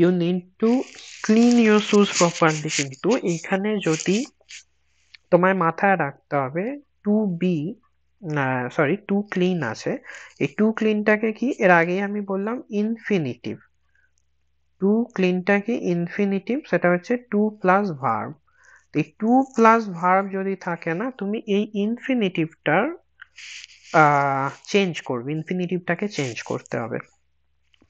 you need to clean your shoes properly কিন্তু এখানে যদি তোমায় মাথায় রাখতে হবে to be sorry to clean আছে এই টু ক্লিনটাকে কি এর আগেই আমি বললাম ইনফিনিটিভ টু ক্লিনটা কি ইনফিনিটিভ সেটা হচ্ছে টু প্লাস ভার্ব এই টু প্লাস ভার্ব যদি থাকে না তুমি এই ইনফিনিটিভটার চেঞ্জ করবে ইনফিনিটিভটাকে চেঞ্জ করতে হবে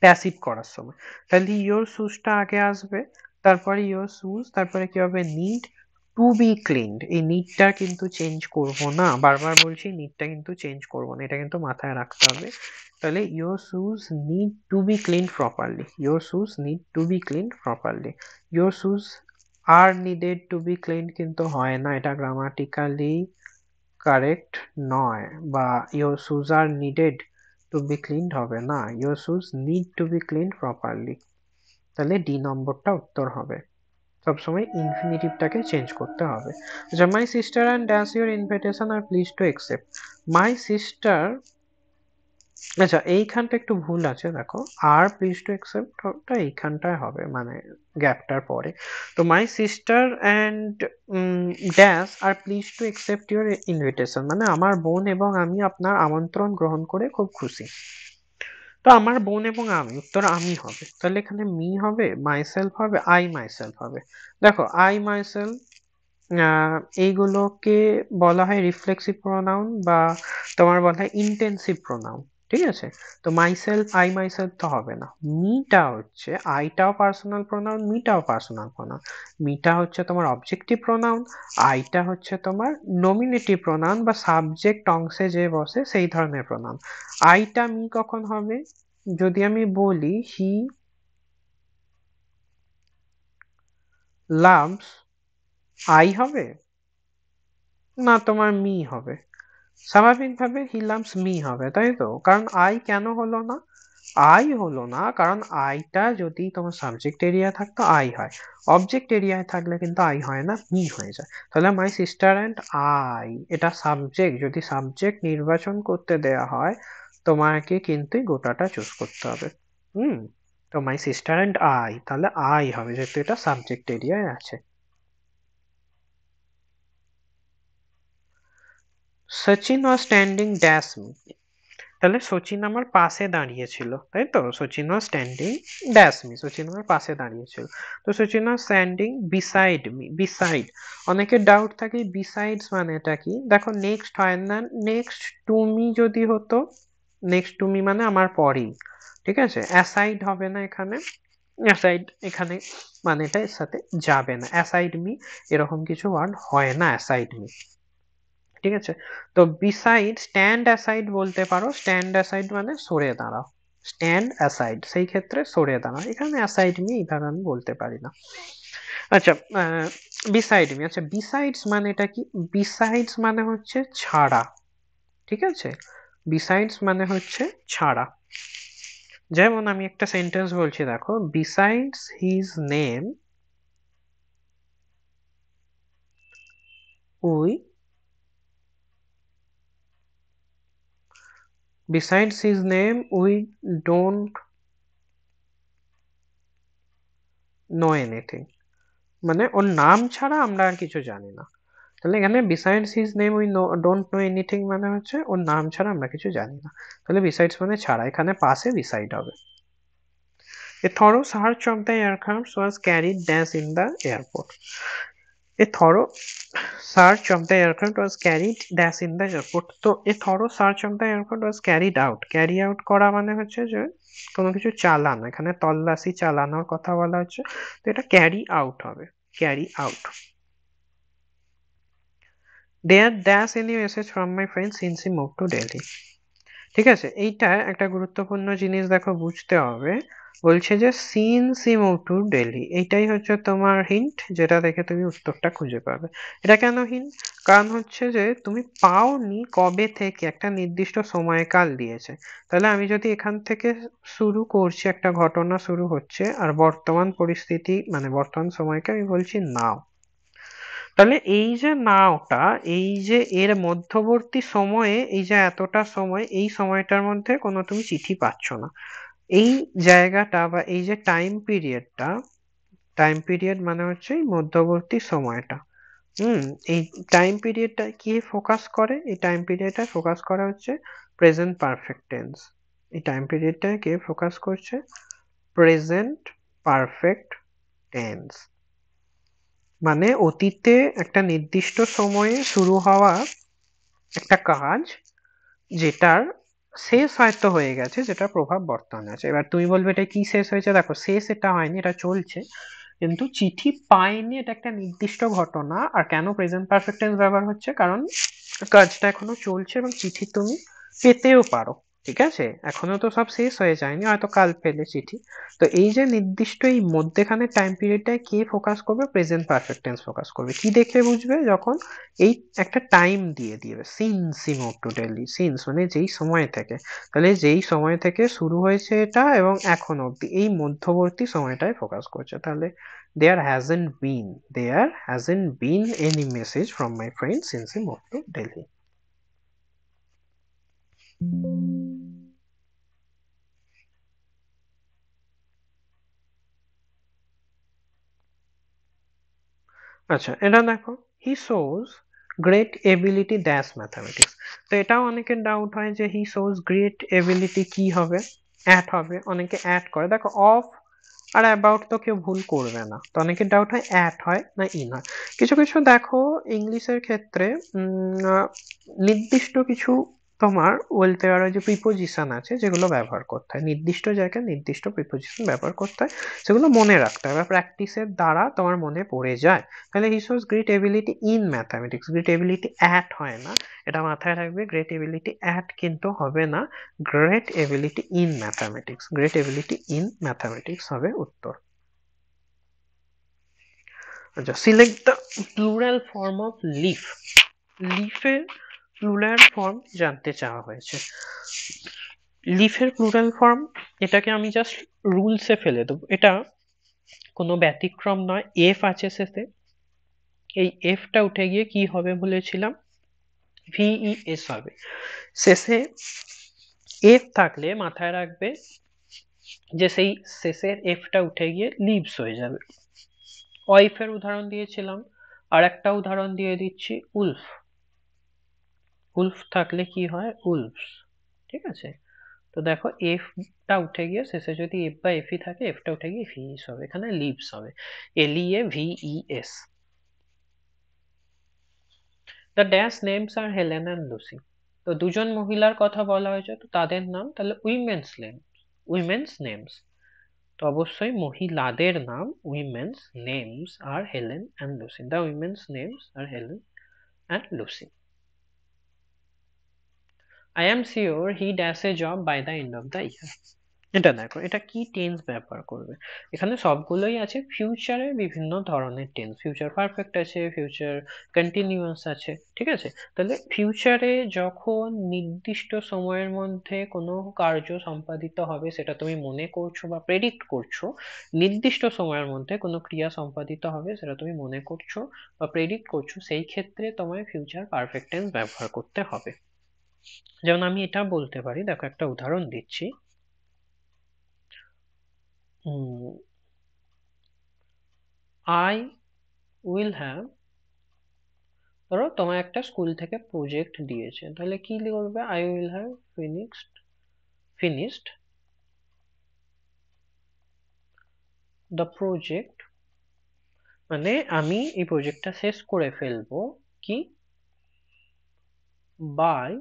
প্যাসিভ করার সময় তাহলে ইয়োর সুজটা আগে আসবে তারপরে ইয়োর সুজ তারপরে কি হবে নিড টু বি ক্লিনড এই নিটটা কিন্তু চেঞ্জ করব না বারবার বলছি নিটটা কিন্তু চেঞ্জ করব না এটা কিন্তু মাথায় রাখতে হবে তাহলে your shoes need to be clean properly your shoes need to be clean properly your shoes are needed to be cleaned কিন্তু হয় না এটা গ্রামাটিক্যালি কারেক্ট নয় বা your shoes are needed to be cleaned হবে না your shoes need to be clean properly তাহলে D নম্বরটা উত্তর হবে সবসময় ইনফিনিটিভটাকে চেঞ্জ করতে হবে যে my sister and dance your invitation are please to accept my sister আচ্ছা এইখানটা একটু ভুল আছে দেখো আর প্লিজ টু অ্যাকসেপ্টটা এইখানটায় হবে মানে গ্যাপটার পরে তো my sister and dash are please to accept your invitation মানে আমার বোন এবং আমি আপনার আমন্ত্রণ গ্রহণ করে খুব খুশি তো আমার বোন এবং আমি উত্তর আমি হবে তাহলে এখানে মি হবে মাইসেলফ হবে আই মাইসেলফ হবে দেখো আই মাইসেলফ এইগুলোকে বলা হয় রিফ্লেক্সিভ প্রোনাউন বা তোমার বলা হয় ইন্টেন্সিভ প্রোনাউন ঠিক আছে তো মাইসেলফ আই মাইসেলফ তো হবে না মিটা হচ্ছে আইটাও পার্সোনাল প্রোনাউন মিটাও পার্সোনাল প্রোনাউন মিটা হচ্ছে তোমার অবজেক্টিভ প্রোনাউন আইটা হচ্ছে তোমার নমিনেটিভ প্রোনাউন বা সাবজেক্ট অংশে যে বসে সেই ধরনের প্রোনাউন আইটা মি কখন হবে যদি আমি বলি হি লাভস আই হবে না তোমার মি হবে স্বাভাবিকভাবে হি লাম্পস মি হবে তাই তো কারণ আই কেন হলো না আই হলো না কারণ আইটা যদি তোমার সাবজেক্ট এরিয়া থাকতো আই হয় অবজেক্ট এরিয়ায় থাকলে কিন্তু আই হয় না মি হয়ে যায় তাহলে মাই সিস্টার অ্যান্ড আই এটা সাবজেক্ট যদি সাবজেক্ট নির্বাচন করতে দেয়া হয় তোমাকে কিন্তু গোটাটা চুজ করতে হবে হুম তো মাই সিস্টার অ্যান্ড আই তাহলে আই হবে যেহেতু এটা সাবজেক্ট এরিয়ায় আছে Sachin was standing dash me তাহলে সচিন আমার পাশে দাঁড়িয়েছিল তাই তো Sachin was standing dash me Sachin আমার পাশে দাঁড়িয়েছিল তো Sachin was standing beside me beside অনেকে ডাউট থাকে বিসাইডস মানে এটা কি দেখো নেক্সট হয় না নেক্সট টু মি যদি হতো নেক্সট টু মি মানে আমার পরেই ঠিক আছে অ্যাসাইড হবে না এখানে অ্যাসাইড এখানে মানে এটার সাথে যাবে না অ্যাসাইড মি এরকম কিছু ওয়ার্ড হয় না অ্যাসাইড মি ঠিক আছে তো বিসাইড স্ট্যান্ড অ্যাসাইড বলতে পারো স্ট্যান্ড অ্যাসাইড মানে সরে দাঁড়াও স্ট্যান্ড অ্যাসাইড সেই ক্ষেত্রে সরে দাঁড়াও এখানে অ্যাসাইড মি এইভাবে আমি বলতে পারি না আচ্ছা বিসাইড মি আচ্ছা বিসাইডস মানে এটা কি বিসাইডস মানে হচ্ছে ছাড়া ঠিক আছে বিসাইডস মানে হচ্ছে ছাড়া যেমন আমি একটা সেন্টেন্স বলছি দেখো besides his name we Besides his name, we don't know anything মানে ওর নাম ছাড়া আমরা আর কিছু জানি না তাহলে এখানে besides his name we know don't know anything মানে হচ্ছে ওর নাম ছাড়া আমরা কিছু জানি না তাহলে বিসাইডস মানে ছাড়া এখানে পাশে বিসাইড হবে A thorough search of the aircraft was carried dash in the airport. A thorough search of the aircraft was carried dash in the airport. তো a thorough search of the aircraft was carried out. carry out করা মানে হচ্ছে যে কোনো কিছু চালান এখানে তল্লাশি চালানোর কথা বলা হচ্ছে তো এটা ক্যারি আউট হবে carry out there dash any message from my friend since he move to Delhi ঠিক আছে এইটা একটা গুরুত্বপূর্ণ জিনিস দেখো বুঝতে হবে বলছে যে সিন সিমো টু ডেলি এইটাই হচ্ছে তোমার হিন্ট যেটা দেখে তুমি উত্তরটা খুঁজে পাবে এটা কেন হিন্ট কারণ হচ্ছে যে তুমি পাওনি কবে থেকে একটা নির্দিষ্ট সময়কাল দিয়েছে তাহলে আমি যদি এখান থেকে শুরু করছি একটা ঘটনা শুরু হচ্ছে আর বর্তমান পরিস্থিতি মানে বর্তমান সময়কে আমি বলছি নাও তাহলে এই যে নাওটা এই যে এর মধ্যবর্তী সময়ে এই যে এতটা সময় এই সময়টার মধ্যে কোনো তুমি চিঠি পাচ্ছ না এই জায়গাটা বা এই যে টাইম পিরিয়ডটা টাইম পিরিয়ড মানে হচ্ছে মধ্যবর্তী সময়টা হুম এই টাইম পিরিয়ডটা কি ফোকাস করে এই টাইম পিরিয়ডটা ফোকাস করা হচ্ছে প্রেজেন্ট পারফেক্ট টেন্স এই টাইম পিরিয়ডটা কে ফোকাস করছে প্রেজেন্ট পারফেক্ট টেন্স মানে অতীতে একটা নির্দিষ্ট সময়ে শুরু হওয়া একটা কাজ যেটার শেষ হয়তো হয়ে গেছে যেটা প্রভাব বর্তমানে আছে এবার তুমি বলবে এটা কি শেষ হয়েছে দেখো শেষ এটা হয়নি এটা চলছে কিন্তু চিঠি পায়নি এটা একটা নির্দিষ্ট ঘটনা আর কেন প্রেজেন্ট পারফেক্ট টেন্স ব্যবহার হচ্ছে কারণ কাজটা এখনো চলছে এবং চিঠি তুমি পেতেও পারো ঠিক আছে এখনো তো সব শেষ হয়ে যায়নি হয়তো কাল পেলে চিঠি তো এই যে নির্দিষ্ট এই মধ্যেখানে টাইম পিরিয়ডটায় কে ফোকাস করবে প্রেজেন্ট পারফেক্ট টেন্স ফোকাস করবে কি দেখে বুঝবে যখন এই একটা টাইম দিয়ে দিবে since he move to Delhi since মানে যেই সময় থেকে তাহলে যেই সময় থেকে শুরু হয়েছে এটা এবং এখন অবধি এই মধ্যবর্তী সময়টায় ফোকাস করছে তাহলে there hasn't been there hasn't been any message from my friend since he move to Delhi আচ্ছা এটা দেখো he shows great ability dash mathematics তো এটাও অনেকের ডাউট হয় যে হি শোজ গ্রেট এবিলিটি কি হবে অ্যাড হবে অনেকে অ্যাড করে দেখো অফ আর অ্যাবাউট তো কেউ ভুল করবে না তো অনেকে ডাউট হয় অ্যাট হয় না ইন হয় কিছু কিছু দেখো ইংলিশের ক্ষেত্রে নির্দিষ্ট কিছু তোমার বলতে পারো যে প্রিপোজিশন আছে যেগুলো ব্যবহার করতে হয় নির্দিষ্ট জায়গায় নির্দিষ্ট প্রিপোজিশন ব্যবহার করতে হয় সেগুলো মনে রাখতে হয় বা প্র্যাকটিসের দ্বারা তোমার মনে পড়ে যায় তাহলে he shows great ability in mathematics great ability at হয় না এটা মাথায় রাখবে গ্রেট এবিলিটি অ্যাট কিন্তু হবে না great ability in mathematics great ability in mathematics হবে উত্তর আচ্ছা select the plural form of leaf লিফের প্লুরাল ফর্ম জানতে চাওয়া হয়েছে লিফের প্লুরাল ফর্ম এটাকে আমি জাস্ট রুলসে ফেলে দেবো এটা কোনো ব্যতিক্রম নয় এফ আছে সেতে এই এফটা উঠে গিয়ে কি হবে বলেছিলাম এস e হবে শেষে এফ থাকলে মাথায় রাখবে যে সেই শেষের এফটা উঠে গিয়ে লিভস হয়ে যাবে ওয়াইফের উদাহরণ দিয়েছিলাম আর একটা উদাহরণ দিয়ে দিচ্ছি উলফ উলফ থাকলে কি হয় উলফস ঠিক আছে তো দেখো এফটা উঠে গিয়ে শেষে যদি এফ বা এফই থাকে এফটা উঠে গিয়ে ভিস হবে এখানে লিভস হবে L E A V E S the dash names are Helen and Lucy তো দুজন মহিলার কথা বলা হয়েছে তো তাদের নাম তাহলে উইমেন্স নেমস উইমেন্স নেমস তো অবশ্যই মহিলাদের নাম women's names are Helen and Lucy the women's names are Helen and Lucy I am sure he dash a job by the end of the year এটা দেখো এটা কি টেন্স ব্যবহার করবে এখানে সবগুলোই আছে ফিউচারে বিভিন্ন ধরনের টেন্স ফিউচার পারফেক্ট আছে ফিউচার কন্টিনিউয়াস আছে ঠিক আছে তাহলে ফিউচারে যখন নির্দিষ্ট সময়ের মধ্যে কোনো কার্য সম্পাদিত হবে সেটা তুমি মনে করছো বা প্রেডিক্ট করছো নির্দিষ্ট সময়ের মধ্যে কোনো ক্রিয়া সম্পাদিত হবে সেটা তুমি মনে করছো বা প্রেডিক্ট করছো সেই ক্ষেত্রে তোমায় ফিউচার পারফেক্ট টেন্স ব্যবহার করতে হবে যেমন আমি এটা বলতে পারি দেখো একটা উদাহরণ দিচ্ছি আই উইল হ্যাভ ধরো তোমায় একটা স্কুল থেকে প্রজেক্ট দিয়েছে তাহলে কি করবে I will have finished finished the project মানে আমি এই প্রজেক্টটা শেষ করে ফেলবো কি বাই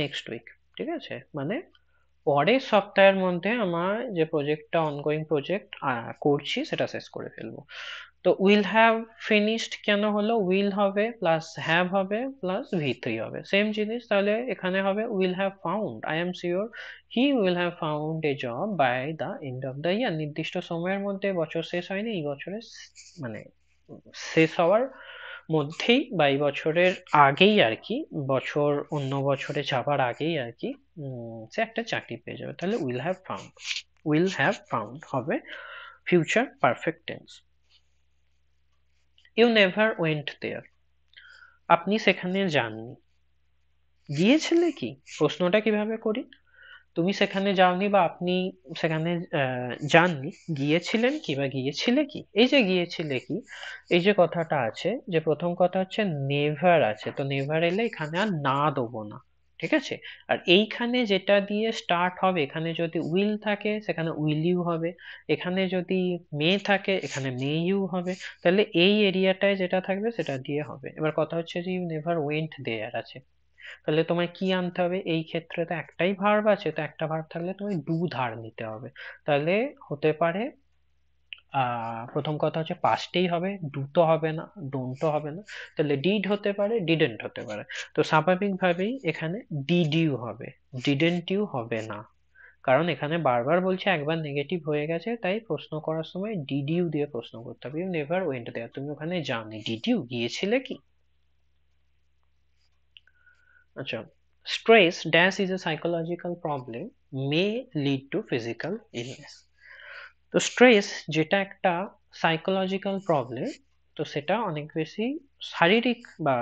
নেক্সট উইক ঠিক আছে মানে পরের সপ্তাহের মধ্যে আমার যে প্রজেক্টটা অনগোয়িং প্রজেক্ট করছি সেটা শেষ করে ফেলবো তো উইল হ্যাভ ফিনিশড কেন হলো উইল হবে প্লাস হ্যাভ হবে প্লাস ভি থ্রি হবে সেম জিনিস তাহলে এখানে হবে will have found I am sure he will have found a job by the end of the year নির্দিষ্ট সময়ের মধ্যে বছর শেষ হয়নি এই বছরের মানে শেষ হওয়ার মধ্যেই বা এই বছরের আগেই আর কি বছর অন্য বছরে যাবার আগেই আর কি সে একটা চাকরি পেয়ে যাবে তাহলে will have found will have found হবে future perfect tense you never went there আপনি সেখানে যাননি গিয়েছিলে কি প্রশ্নটা কিভাবে করি তুমি সেখানে যাওনি বা আপনি সেখানে যাননি গিয়েছিলেন কি বা গিয়েছিলে কি এই যে গিয়েছিলে কি এই যে কথাটা আছে যে প্রথম কথা হচ্ছে নেভার আছে তো নেভার এলে এখানে আর না দেবো না ঠিক আছে আর এইখানে যেটা দিয়ে স্টার্ট হবে এখানে যদি উইল থাকে সেখানে উইল ইউ হবে এখানে যদি মে থাকে এখানে মে ইউ হবে তাহলে এই এরিয়াটায় যেটা থাকবে সেটা দিয়ে হবে এবার কথা হচ্ছে যে ইউ নেভার ওয়েন্ট দেয়ার আছে তাহলে তোমায় কি আনতে হবে এই ক্ষেত্রে তো একটাই ভার্ব আছে তো একটা ভার্ব থাকলে তুমি ডু ধার নিতে হবে তাহলে হতে পারে প্রথম কথা হচ্ছে পাস্টেই হবে ডু তো হবে না ডোন্ট হবে না তাহলে ডিড হতে পারে ডিডেন্ট হতে পারে তো স্বাভাবিকভাবেই এখানে ডিডিউ হবে ডিডেন্টিউ হবে না কারণ এখানে বারবার বলছে একবার নেগেটিভ হয়ে গেছে তাই প্রশ্ন করার সময় ডিডিউ দিয়ে প্রশ্ন করতে হবে ইউ নেভার ওয়েন্ট দেয়ার তুমি ওখানে যাওনি ডিডিউ গিয়েছিলে কি আচ্ছা stress dash is a psychological problem may lead to physical illness তো স্ট্রেস যেটা একটা সাইকোলজিক্যাল প্রবলেম তো সেটা অনেক বেশি শারীরিক বা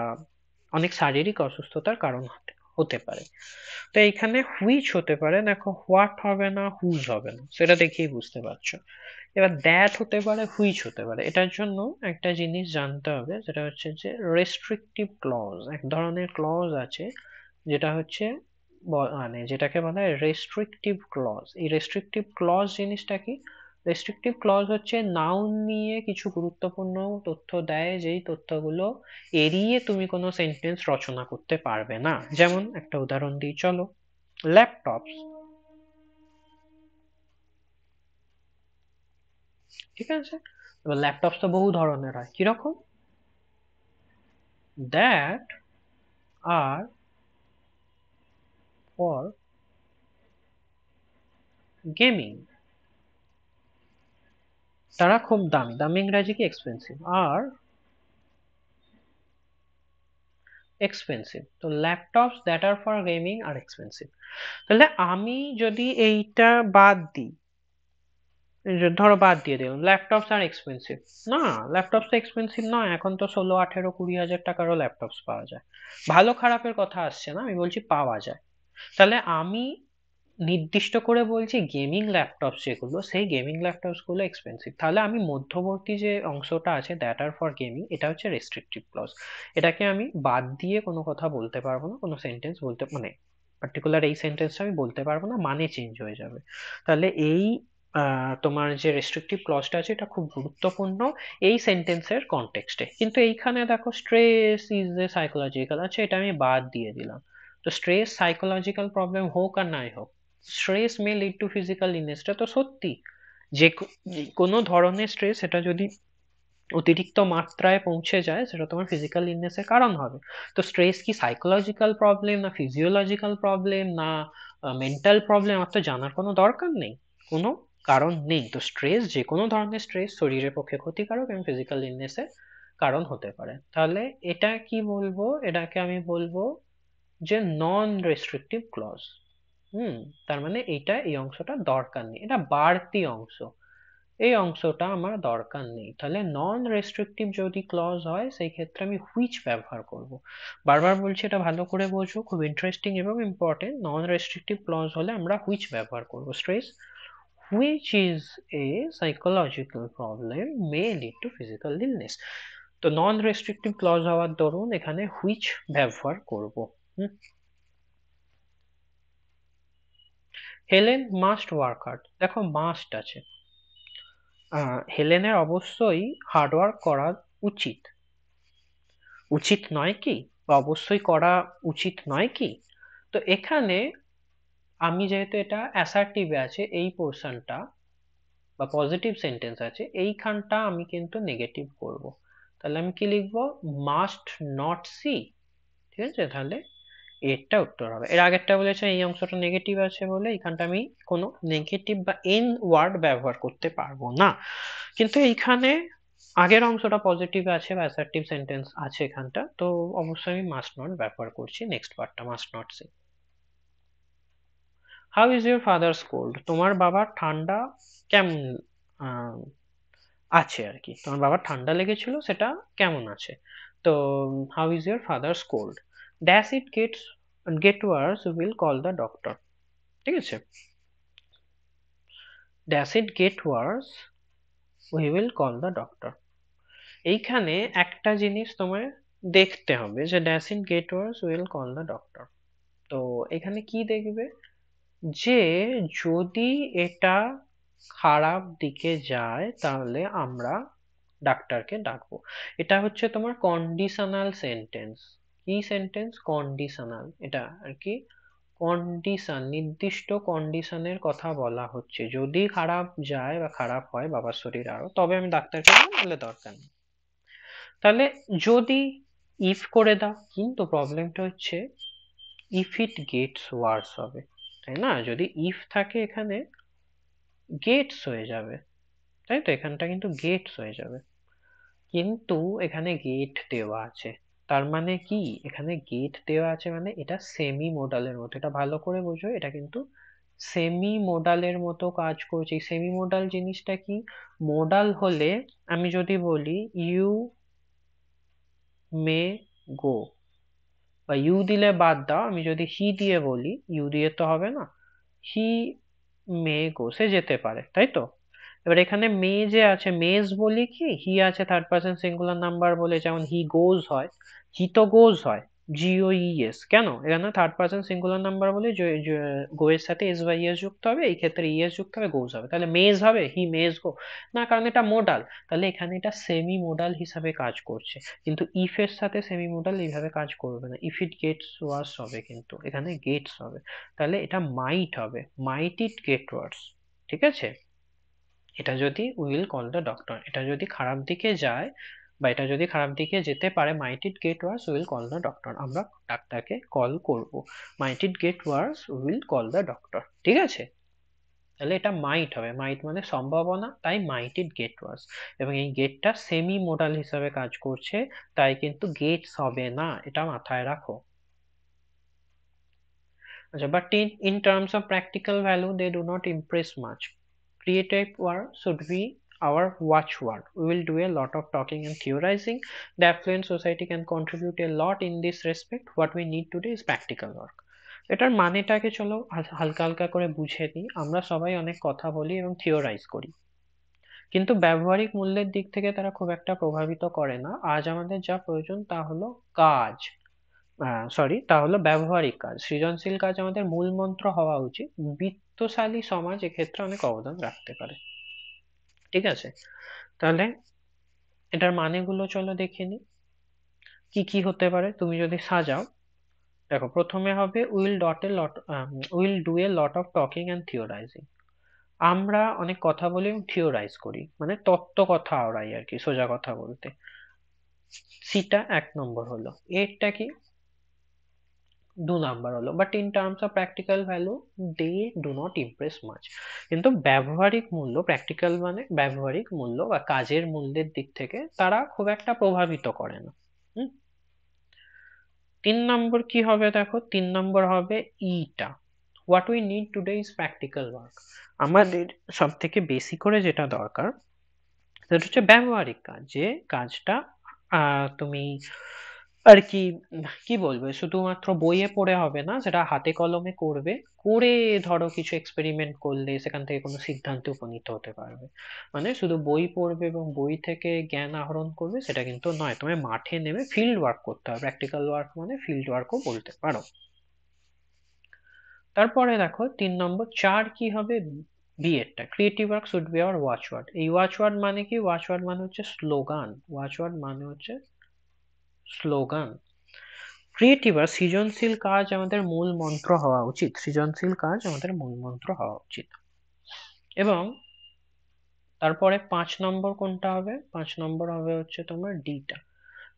অনেক শারীরিক অসুস্থতার কারণ ঘটে হতে পারে তো এইখানে হুইচ হতে পারে দেখো হোয়াট হবে না হুজ হবে না সেটা দেখেই বুঝতে পারছো এবার দ্যাট হতে পারে হুইচ হতে পারে এটার জন্য একটা জিনিস জানতে হবে যেটা হচ্ছে যে রেস্ট্রিকটিভ ক্লজ এক ধরনের ক্লজ আছে যেটা হচ্ছে মানে যেটাকে বলা হয় রেস্ট্রিকটিভ ক্লজ এই রেস্ট্রিকটিভ ক্লজ জিনিসটা কি রেস্ট্রিকটিভ ক্লজ হচ্ছে নাউন নিয়ে কিছু গুরুত্বপূর্ণ তথ্য দেয় যেই তথ্যগুলো এড়িয়ে তুমি কোনো সেন্টেন্স রচনা করতে পারবে না যেমন একটা উদাহরণ দিই চলো ল্যাপটপস ঠিক আছে এবার ল্যাপটপস তো বহু ধরনের হয় কিরকম দ্যাট আর ফর গেমিং তারা খুব দামি দামি ইংরাজি কি এক্সপেন্সিভ আর এক্সপেন্সিভ তো laptops that are for gaming are expensive তাহলে আমি যদি এইটা বাদ দিই ধরো বাদ দিয়ে দিলাম ল্যাপটপস আর এক্সপেন্সিভ না ল্যাপটপ তো এক্সপেন্সিভ নয় এখন তো ষোলো আঠেরো কুড়ি হাজার টাকারও ল্যাপটপস পাওয়া যায় ভালো খারাপের কথা আসছে না আমি বলছি পাওয়া যায় তাহলে আমি নির্দিষ্ট করে বলছি গেমিং ল্যাপটপ যেগুলো সেই গেমিং ল্যাপটপসগুলো এক্সপেন্সিভ তাহলে আমি মধ্যবর্তী যে অংশটা আছে দ্যাট আর ফর গেমিং এটা হচ্ছে রেস্ট্রিকটিভ ক্লজ এটাকে আমি বাদ দিয়ে কোনো কথা বলতে পারবো না কোনো সেন্টেন্স বলতে মানে পার্টিকুলার এই সেন্টেন্সটা আমি বলতে পারবো না মানে চেঞ্জ হয়ে যাবে তাহলে এই তোমার যে রেস্ট্রিকটিভ ক্লজটা আছে এটা খুব গুরুত্বপূর্ণ এই সেন্টেন্সের কনটেক্সটে কিন্তু এইখানে দেখো স্ট্রেস ইজ এ সাইকোলজিক্যাল আচ্ছা এটা আমি বাদ দিয়ে দিলাম তো স্ট্রেস সাইকোলজিক্যাল প্রবলেম হোক আর নাই হোক stress may lead to physical illness এটা তো সত্যি যে কোনো ধরনের স্ট্রেস এটা যদি অতিরিক্ত মাত্রায় পৌঁছে যায় সেটা তোমার ফিজিক্যাল ইলনেসের কারণ হবে তো স্ট্রেস কি সাইকোলজিক্যাল প্রবলেম না ফিজিওলজিক্যাল প্রবলেম না মেন্টাল প্রবলেম আমার তো জানার কোনো দরকার নেই কোনো কারণ নেই তো স্ট্রেস যে কোনো ধরনের স্ট্রেস শরীরের পক্ষে ক্ষতিকারক এবং ফিজিক্যাল ইলনেসের কারণ হতে পারে তাহলে এটা কি বলবো এটাকে আমি বলবো যে নন রেস্ট্রিকটিভ ক্লজ হুম তার মানে এইটা এই অংশটা দরকার নেই এটা বাড়তি অংশ এই অংশটা আমার দরকার নেই তাহলে নন রেস্ট্রিকটিভ যদি ক্লজ হয় সেই ক্ষেত্রে আমি হুইচ ব্যবহার করব বারবার বলছি এটা ভালো করে বোঝো খুব ইন্টারেস্টিং এবং ইম্পর্টেন্ট নন রেস্ট্রিকটিভ ক্লজ হলে আমরা হুইচ ব্যবহার করব stress which is a psychological problem may lead to physical illness তো নন রেস্ট্রিকটিভ ক্লজ হওয়ার দরুন এখানে হুইচ ব্যবহার করব হুম হেলেন মাস্ট ওয়ার্ক হার্ড দেখো মাস্ট আছে হেলেনের অবশ্যই হার্ডওয়ার্ক করা উচিত উচিত নয় কি বা অবশ্যই করা উচিত নয় কি তো এখানে আমি যেহেতু এটা অ্যাসার্টিভে আছে এই পোর্শনটা বা পজিটিভ সেন্টেন্স আছে এইখানটা আমি কিন্তু নেগেটিভ করব তাহলে আমি কি লিখব মাস্ট নট সি ঠিক আছে তাহলে এরটা উত্তর হবে এর আগেরটা বলেছে এই অংশটা নেগেটিভ আছে বলে এখানটা আমি কোনো নেগেটিভ বা এন ওয়ার্ড ব্যবহার করতে পারবো না কিন্তু এইখানে আগের অংশটা পজিটিভ আছে বা অ্যাসার্টিভ সেন্টেন্স আছে এখানটা তো অবশ্যই আমি মাস্ট নট ব্যবহার করছি নেক্সট পার্টটা must not say how is your father's cold তোমার বাবার ঠান্ডা কেমন আছে আর কি তোমার বাবার ঠান্ডা লেগেছিল সেটা কেমন আছে তো how is your father's cold dash it gets get worse will call the doctor ঠিক আছে dash it get worse we will call the doctor এইখানে একটা জিনিস তোমায় দেখতে হবে যে dash it get worse will call the doctor তো এখানে কি দেখবে যে যদি এটা খারাপ দিকে যায় তাহলে আমরা ডাক্তারকে ডাকবো এটা হচ্ছে তোমার কন্ডিশনাল সেন্টেন্স কি সেন্টেন্স কন্ডিশনাল এটা আর কি কন্ডিশন নির্দিষ্ট কন্ডিশনের কথা বলা হচ্ছে যদি খারাপ যায় বা খারাপ হয় বাবার শরীর আরও তবে আমি ডাক্তারকে বলে দরকার নেই তাহলে যদি ইফ করে দাও কিন্তু প্রবলেমটা হচ্ছে ইফ ইট গেটস ওয়ার্স হবে তাই না যদি ইফ থাকে এখানে গেটস হয়ে যাবে তাই তো এখানটা কিন্তু গেটস হয়ে যাবে কিন্তু এখানে গেট দেওয়া আছে তার মানে কি এখানে গেট দেওয়া আছে মানে এটা সেমি মোডালের মতো এটা ভালো করে বোঝো এটা কিন্তু সেমি মোডালের মতো কাজ করছে সেমি মোডাল জিনিসটা কি মোডাল হলে আমি যদি বলি ইউ মে গো বা ইউ দিলে বাদ দাও আমি যদি হি দিয়ে বলি ইউ দিয়ে তো হবে না হি মে গো সে যেতে পারে তাই তো এবার এখানে মে যে আছে মেজ বলি কি হি আছে থার্ড পার্সন সিঙ্গুলার নাম্বার বলে যেমন হি গোজ হয় হি তো গোজ হয় জিও ইএস e কেন এখানে থার্ড পার্সন সিঙ্গুলার নাম্বার বলে গোয়ের সাথে এস বা ইএস যুক্ত হবে এই ক্ষেত্রে ইএস e যুক্ত হবে গোজ হবে তাহলে মেজ হবে হি মেজ গো না কারণ এটা মোডাল তাহলে এখানে এটা সেমি মোডাল হিসাবে কাজ করছে কিন্তু ইফের সাথে সেমি মোডাল এইভাবে কাজ করবে না ইফ ইট গেটস ওয়ার্স হবে কিন্তু এখানে গেটস হবে তাহলে এটা মাইট হবে মাইট ইট গেট ওয়ার্স ঠিক আছে এটা যদি উইল কল দ্য ডক্টর এটা যদি খারাপ দিকে যায় বা এটা যদি খারাপ দিকে যেতে পারে might it get worse will call the doctor আমরা ডাক্তারকে কল করব might it get worse will call the doctor ঠিক আছে তাহলে এটা মাইট হবে মাইট মানে সম্ভাবনা তাই মাইটিড গেট ওয়ার্স এবং এই গেটটা সেমি মোডাল হিসাবে কাজ করছে তাই কিন্তু গেটস হবে না এটা মাথায় রাখো আচ্ছা but in terms of practical value they do not impress much creative war should be our watchword. We will do a lot of talking and theorizing. The affluent society can contribute a lot in this respect. What we need today is practical work. এটার মানেটাকে চলো হালকা হালকা করে বুঝে দিই আমরা সবাই অনেক কথা বলি এবং থিওরাইজ করি কিন্তু ব্যবহারিক মূল্যের দিক থেকে তারা খুব একটা প্রভাবিত করে না আজ আমাদের যা প্রয়োজন তা হলো কাজ সরি তা হলো ব্যবহারিক কাজ সৃজনশীল কাজ আমাদের মূল মন্ত্র হওয়া উচিত বিত্তশালী সমাজ এক্ষেত্রে অনেক অবদান রাখতে পারে ঠিক আছে তাহলে এটার মানেগুলো চলো দেখে নি কি কি হতে পারে তুমি যদি সাজাও দেখো প্রথমে হবে will dot a lot will do a lot of talking and theorising আমরা অনেক কথা বলি থিওরাইজ করি মানে তত্ত্ব কথা আওড়াই আর কি সোজা কথা বলতে সিটা এক নম্বর হলো এরটা কি দু নাম্বার হলো but in terms of practical value they do not impress much কিন্তু ব্যবহারিক মূল্য প্র্যাকটিক্যাল মানে ব্যবহারিক মূল্য বা কাজের মূল্যের দিক থেকে তারা খুব একটা প্রভাবিত করে না তিন নম্বর কি হবে দেখো তিন নম্বর হবে ইটা what we need today is practical work আমাদের সব থেকে বেশি করে যেটা দরকার সেটা হচ্ছে ব্যবহারিক কাজ যে কাজটা তুমি আর কি কি বলবে শুধুমাত্র বইয়ে পড়ে হবে না সেটা হাতে কলমে করবে করে ধরো কিছু এক্সপেরিমেন্ট করলে সেখান থেকে কোনো সিদ্ধান্তে উপনীত হতে পারবে মানে শুধু বই পড়বে এবং বই থেকে জ্ঞান আহরণ করবে সেটা কিন্তু নয় তোমায় মাঠে নেমে ফিল্ড ওয়ার্ক করতে হবে প্র্যাকটিক্যাল ওয়ার্ক মানে ফিল্ড ওয়ার্কও বলতে পারো তারপরে দেখো তিন নম্বর চার কি হবে বিএডটা creative work should be our watchword এই ওয়াচওয়ার্ড মানে কি ওয়াচওয়ার্ড মানে হচ্ছে স্লোগান ওয়াচওয়ার্ড মানে হচ্ছে স্লোগান ক্রিয়েটিভ আর সৃজনশীল কাজ আমাদের মূল মন্ত্র হওয়া উচিত সৃজনশীল কাজ আমাদের মূল মন্ত্র হওয়া উচিত এবং তারপরে পাঁচ নম্বর কোনটা হবে পাঁচ নম্বর হবে হচ্ছে তোমার ডিটা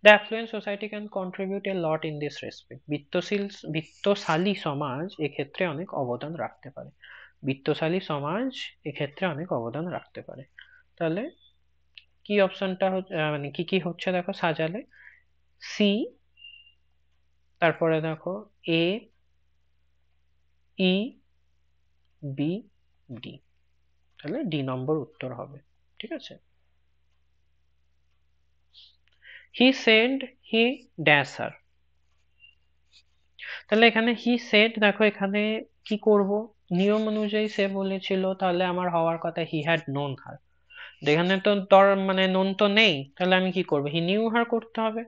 the affluent society can contribute a lot in this respect বিত্তশীল বিত্তশালী সমাজ এক্ষেত্রে অনেক অবদান রাখতে পারে বিত্তশালী সমাজ এক্ষেত্রে অনেক অবদান রাখতে পারে তাহলে কি অপশনটা মানে কি কি হচ্ছে দেখো সাজালে সি তারপরে দেখো এ ই বি ডি তাহলে ডি নম্বর উত্তর হবে ঠিক আছে হি সেড হি ড্যাসার তাহলে এখানে হি সেড দেখো এখানে কি করব নিয়ম অনুযায়ী সে বলেছিল তাহলে আমার হওয়ার কথা হি হ্যাড নোন হার এখানে তো দর মানে নোন তো নেই তাহলে আমি কি করব হি নিউ হার করতে হবে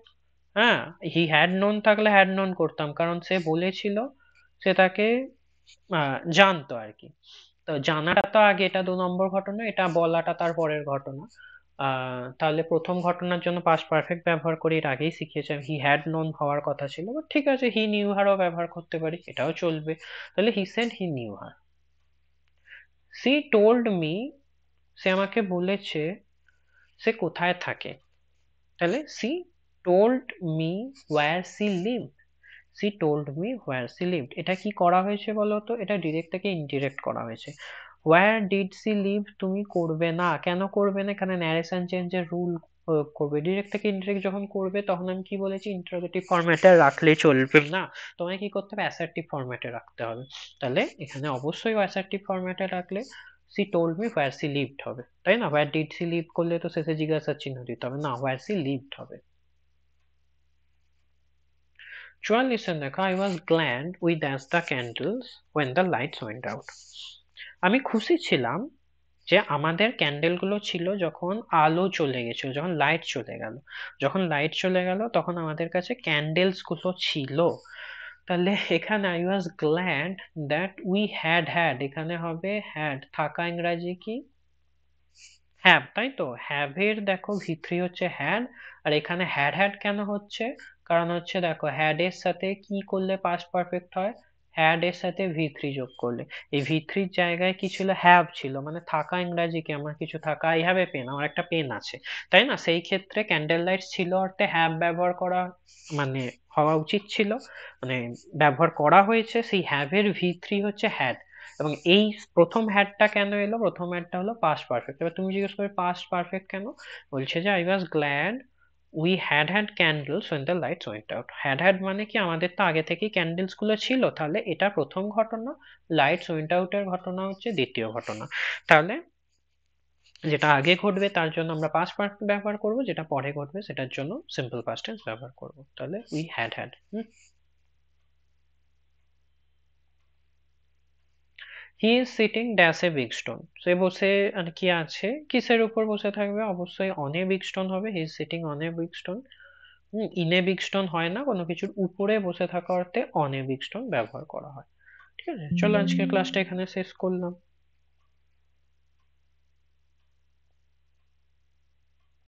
হ্যাঁ হি হ্যাড নোন থাকলে হ্যাড নোন করতাম কারণ সে বলেছিল সে তাকে জানতো আর কি তো জানাটা তো আগে এটা দু নম্বর ঘটনা এটা বলাটা তার পরের ঘটনা তাহলে প্রথম ঘটনার জন্য পাস পারফেক্ট ব্যবহার করি এর আগেই শিখিয়েছে হি হ্যাড নোন হওয়ার কথা ছিল বাট ঠিক আছে হি নিউ হারও ব্যবহার করতে পারি এটাও চলবে তাহলে he said he knew her she told me সে আমাকে বলেছে সে কোথায় থাকে তাহলে she told me where she lived she told me where she lived এটা কি করা হয়েছে বলো তো এটা ডিরেক্ট থেকে ইনডিরেক্ট করা হয়েছে হোয়ার ডিড সি লিভ তুমি করবে না কেন করবে না এখানে ন্যারেশন চেঞ্জের রুল প্রয়োগ করবে ডিরেক্ট থেকে ইনডিরেক্ট যখন করবে তখন আমি কি বলেছি ইন্টারোগেটিভ ফরম্যাটে রাখলে চলবে না তোমায় কি করতে হবে অ্যাসার্টিভ ফরম্যাটে রাখতে হবে তাহলে এখানে অবশ্যই অ্যাসার্টিভ ফরম্যাটে রাখলে she told me where she lived হবে তাই না হোয়ার ডিড সি লিভ করলে তো শেষে জিজ্ঞাসা চিহ্ন দিতে হবে না হোয়ার সি লিভড হবে Chualis and Nakai was glad we danced the candles when the lights went out. আমি খুশি ছিলাম যে আমাদের ক্যান্ডেলগুলো ছিল যখন আলো চলে গেছিল যখন লাইট চলে গেল যখন লাইট চলে গেল তখন আমাদের কাছে ক্যান্ডেলসগুলো ছিল তাহলে এখানে I was glad that we had had এখানে হবে হ্যাড থাকা ইংরাজি কি হ্যাভ তাই তো হ্যাভের দেখো ভিত্রি হচ্ছে হ্যাড আর এখানে হ্যাড হ্যাড কেন হচ্ছে কারণ হচ্ছে দেখো হ্যাড এর সাথে কি করলে পাস্ট পারফেক্ট হয় হ্যাড এর সাথে ভি থ্রি যোগ করলে এই ভি থ্রির জায়গায় কি ছিল হ্যাভ ছিল মানে থাকা ইংরাজিকে আমার কিছু থাকা আই হ্যাভ এ পেন আমার একটা পেন আছে তাই না সেই ক্ষেত্রে ক্যান্ডেল লাইট ছিল অর্থে হ্যাভ ব্যবহার করা মানে হওয়া উচিত ছিল মানে ব্যবহার করা হয়েছে সেই হ্যাভের ভি থ্রি হচ্ছে হ্যাড এবং এই প্রথম হ্যাডটা কেন এলো প্রথম হ্যাডটা হলো পাস্ট পারফেক্ট এবার তুমি জিজ্ঞেস করবে পাস্ট পারফেক্ট কেন বলছে যে I was glad we had had candles when the lights went out had had মানে কি আমাদের তো আগে থেকেই ক্যান্ডেলসগুলো ছিল তাহলে এটা প্রথম ঘটনা লাইটস ওয়েন্ট আউটের ঘটনা হচ্ছে দ্বিতীয় ঘটনা তাহলে যেটা আগে ঘটবে তার জন্য আমরা পাস্ট ব্যবহার করব যেটা পরে ঘটবে সেটার জন্য সিম্পল পাস্ট টেন্স ব্যবহার করব তাহলে we had had he is sitting a big stone সে বসে আর কি আছে কিসের উপর বসে থাকবে অবশ্যই এ বিগ স্টোন হবে he is sitting a big stone ইনে বিগ স্টোন হয় না কোনো কিছুর উপরে বসে থাকা অর্থে এ বিগ স্টোন ব্যবহার করা হয় ঠিক আছে চলো আজকে ক্লাসটা এখানে শেষ করলাম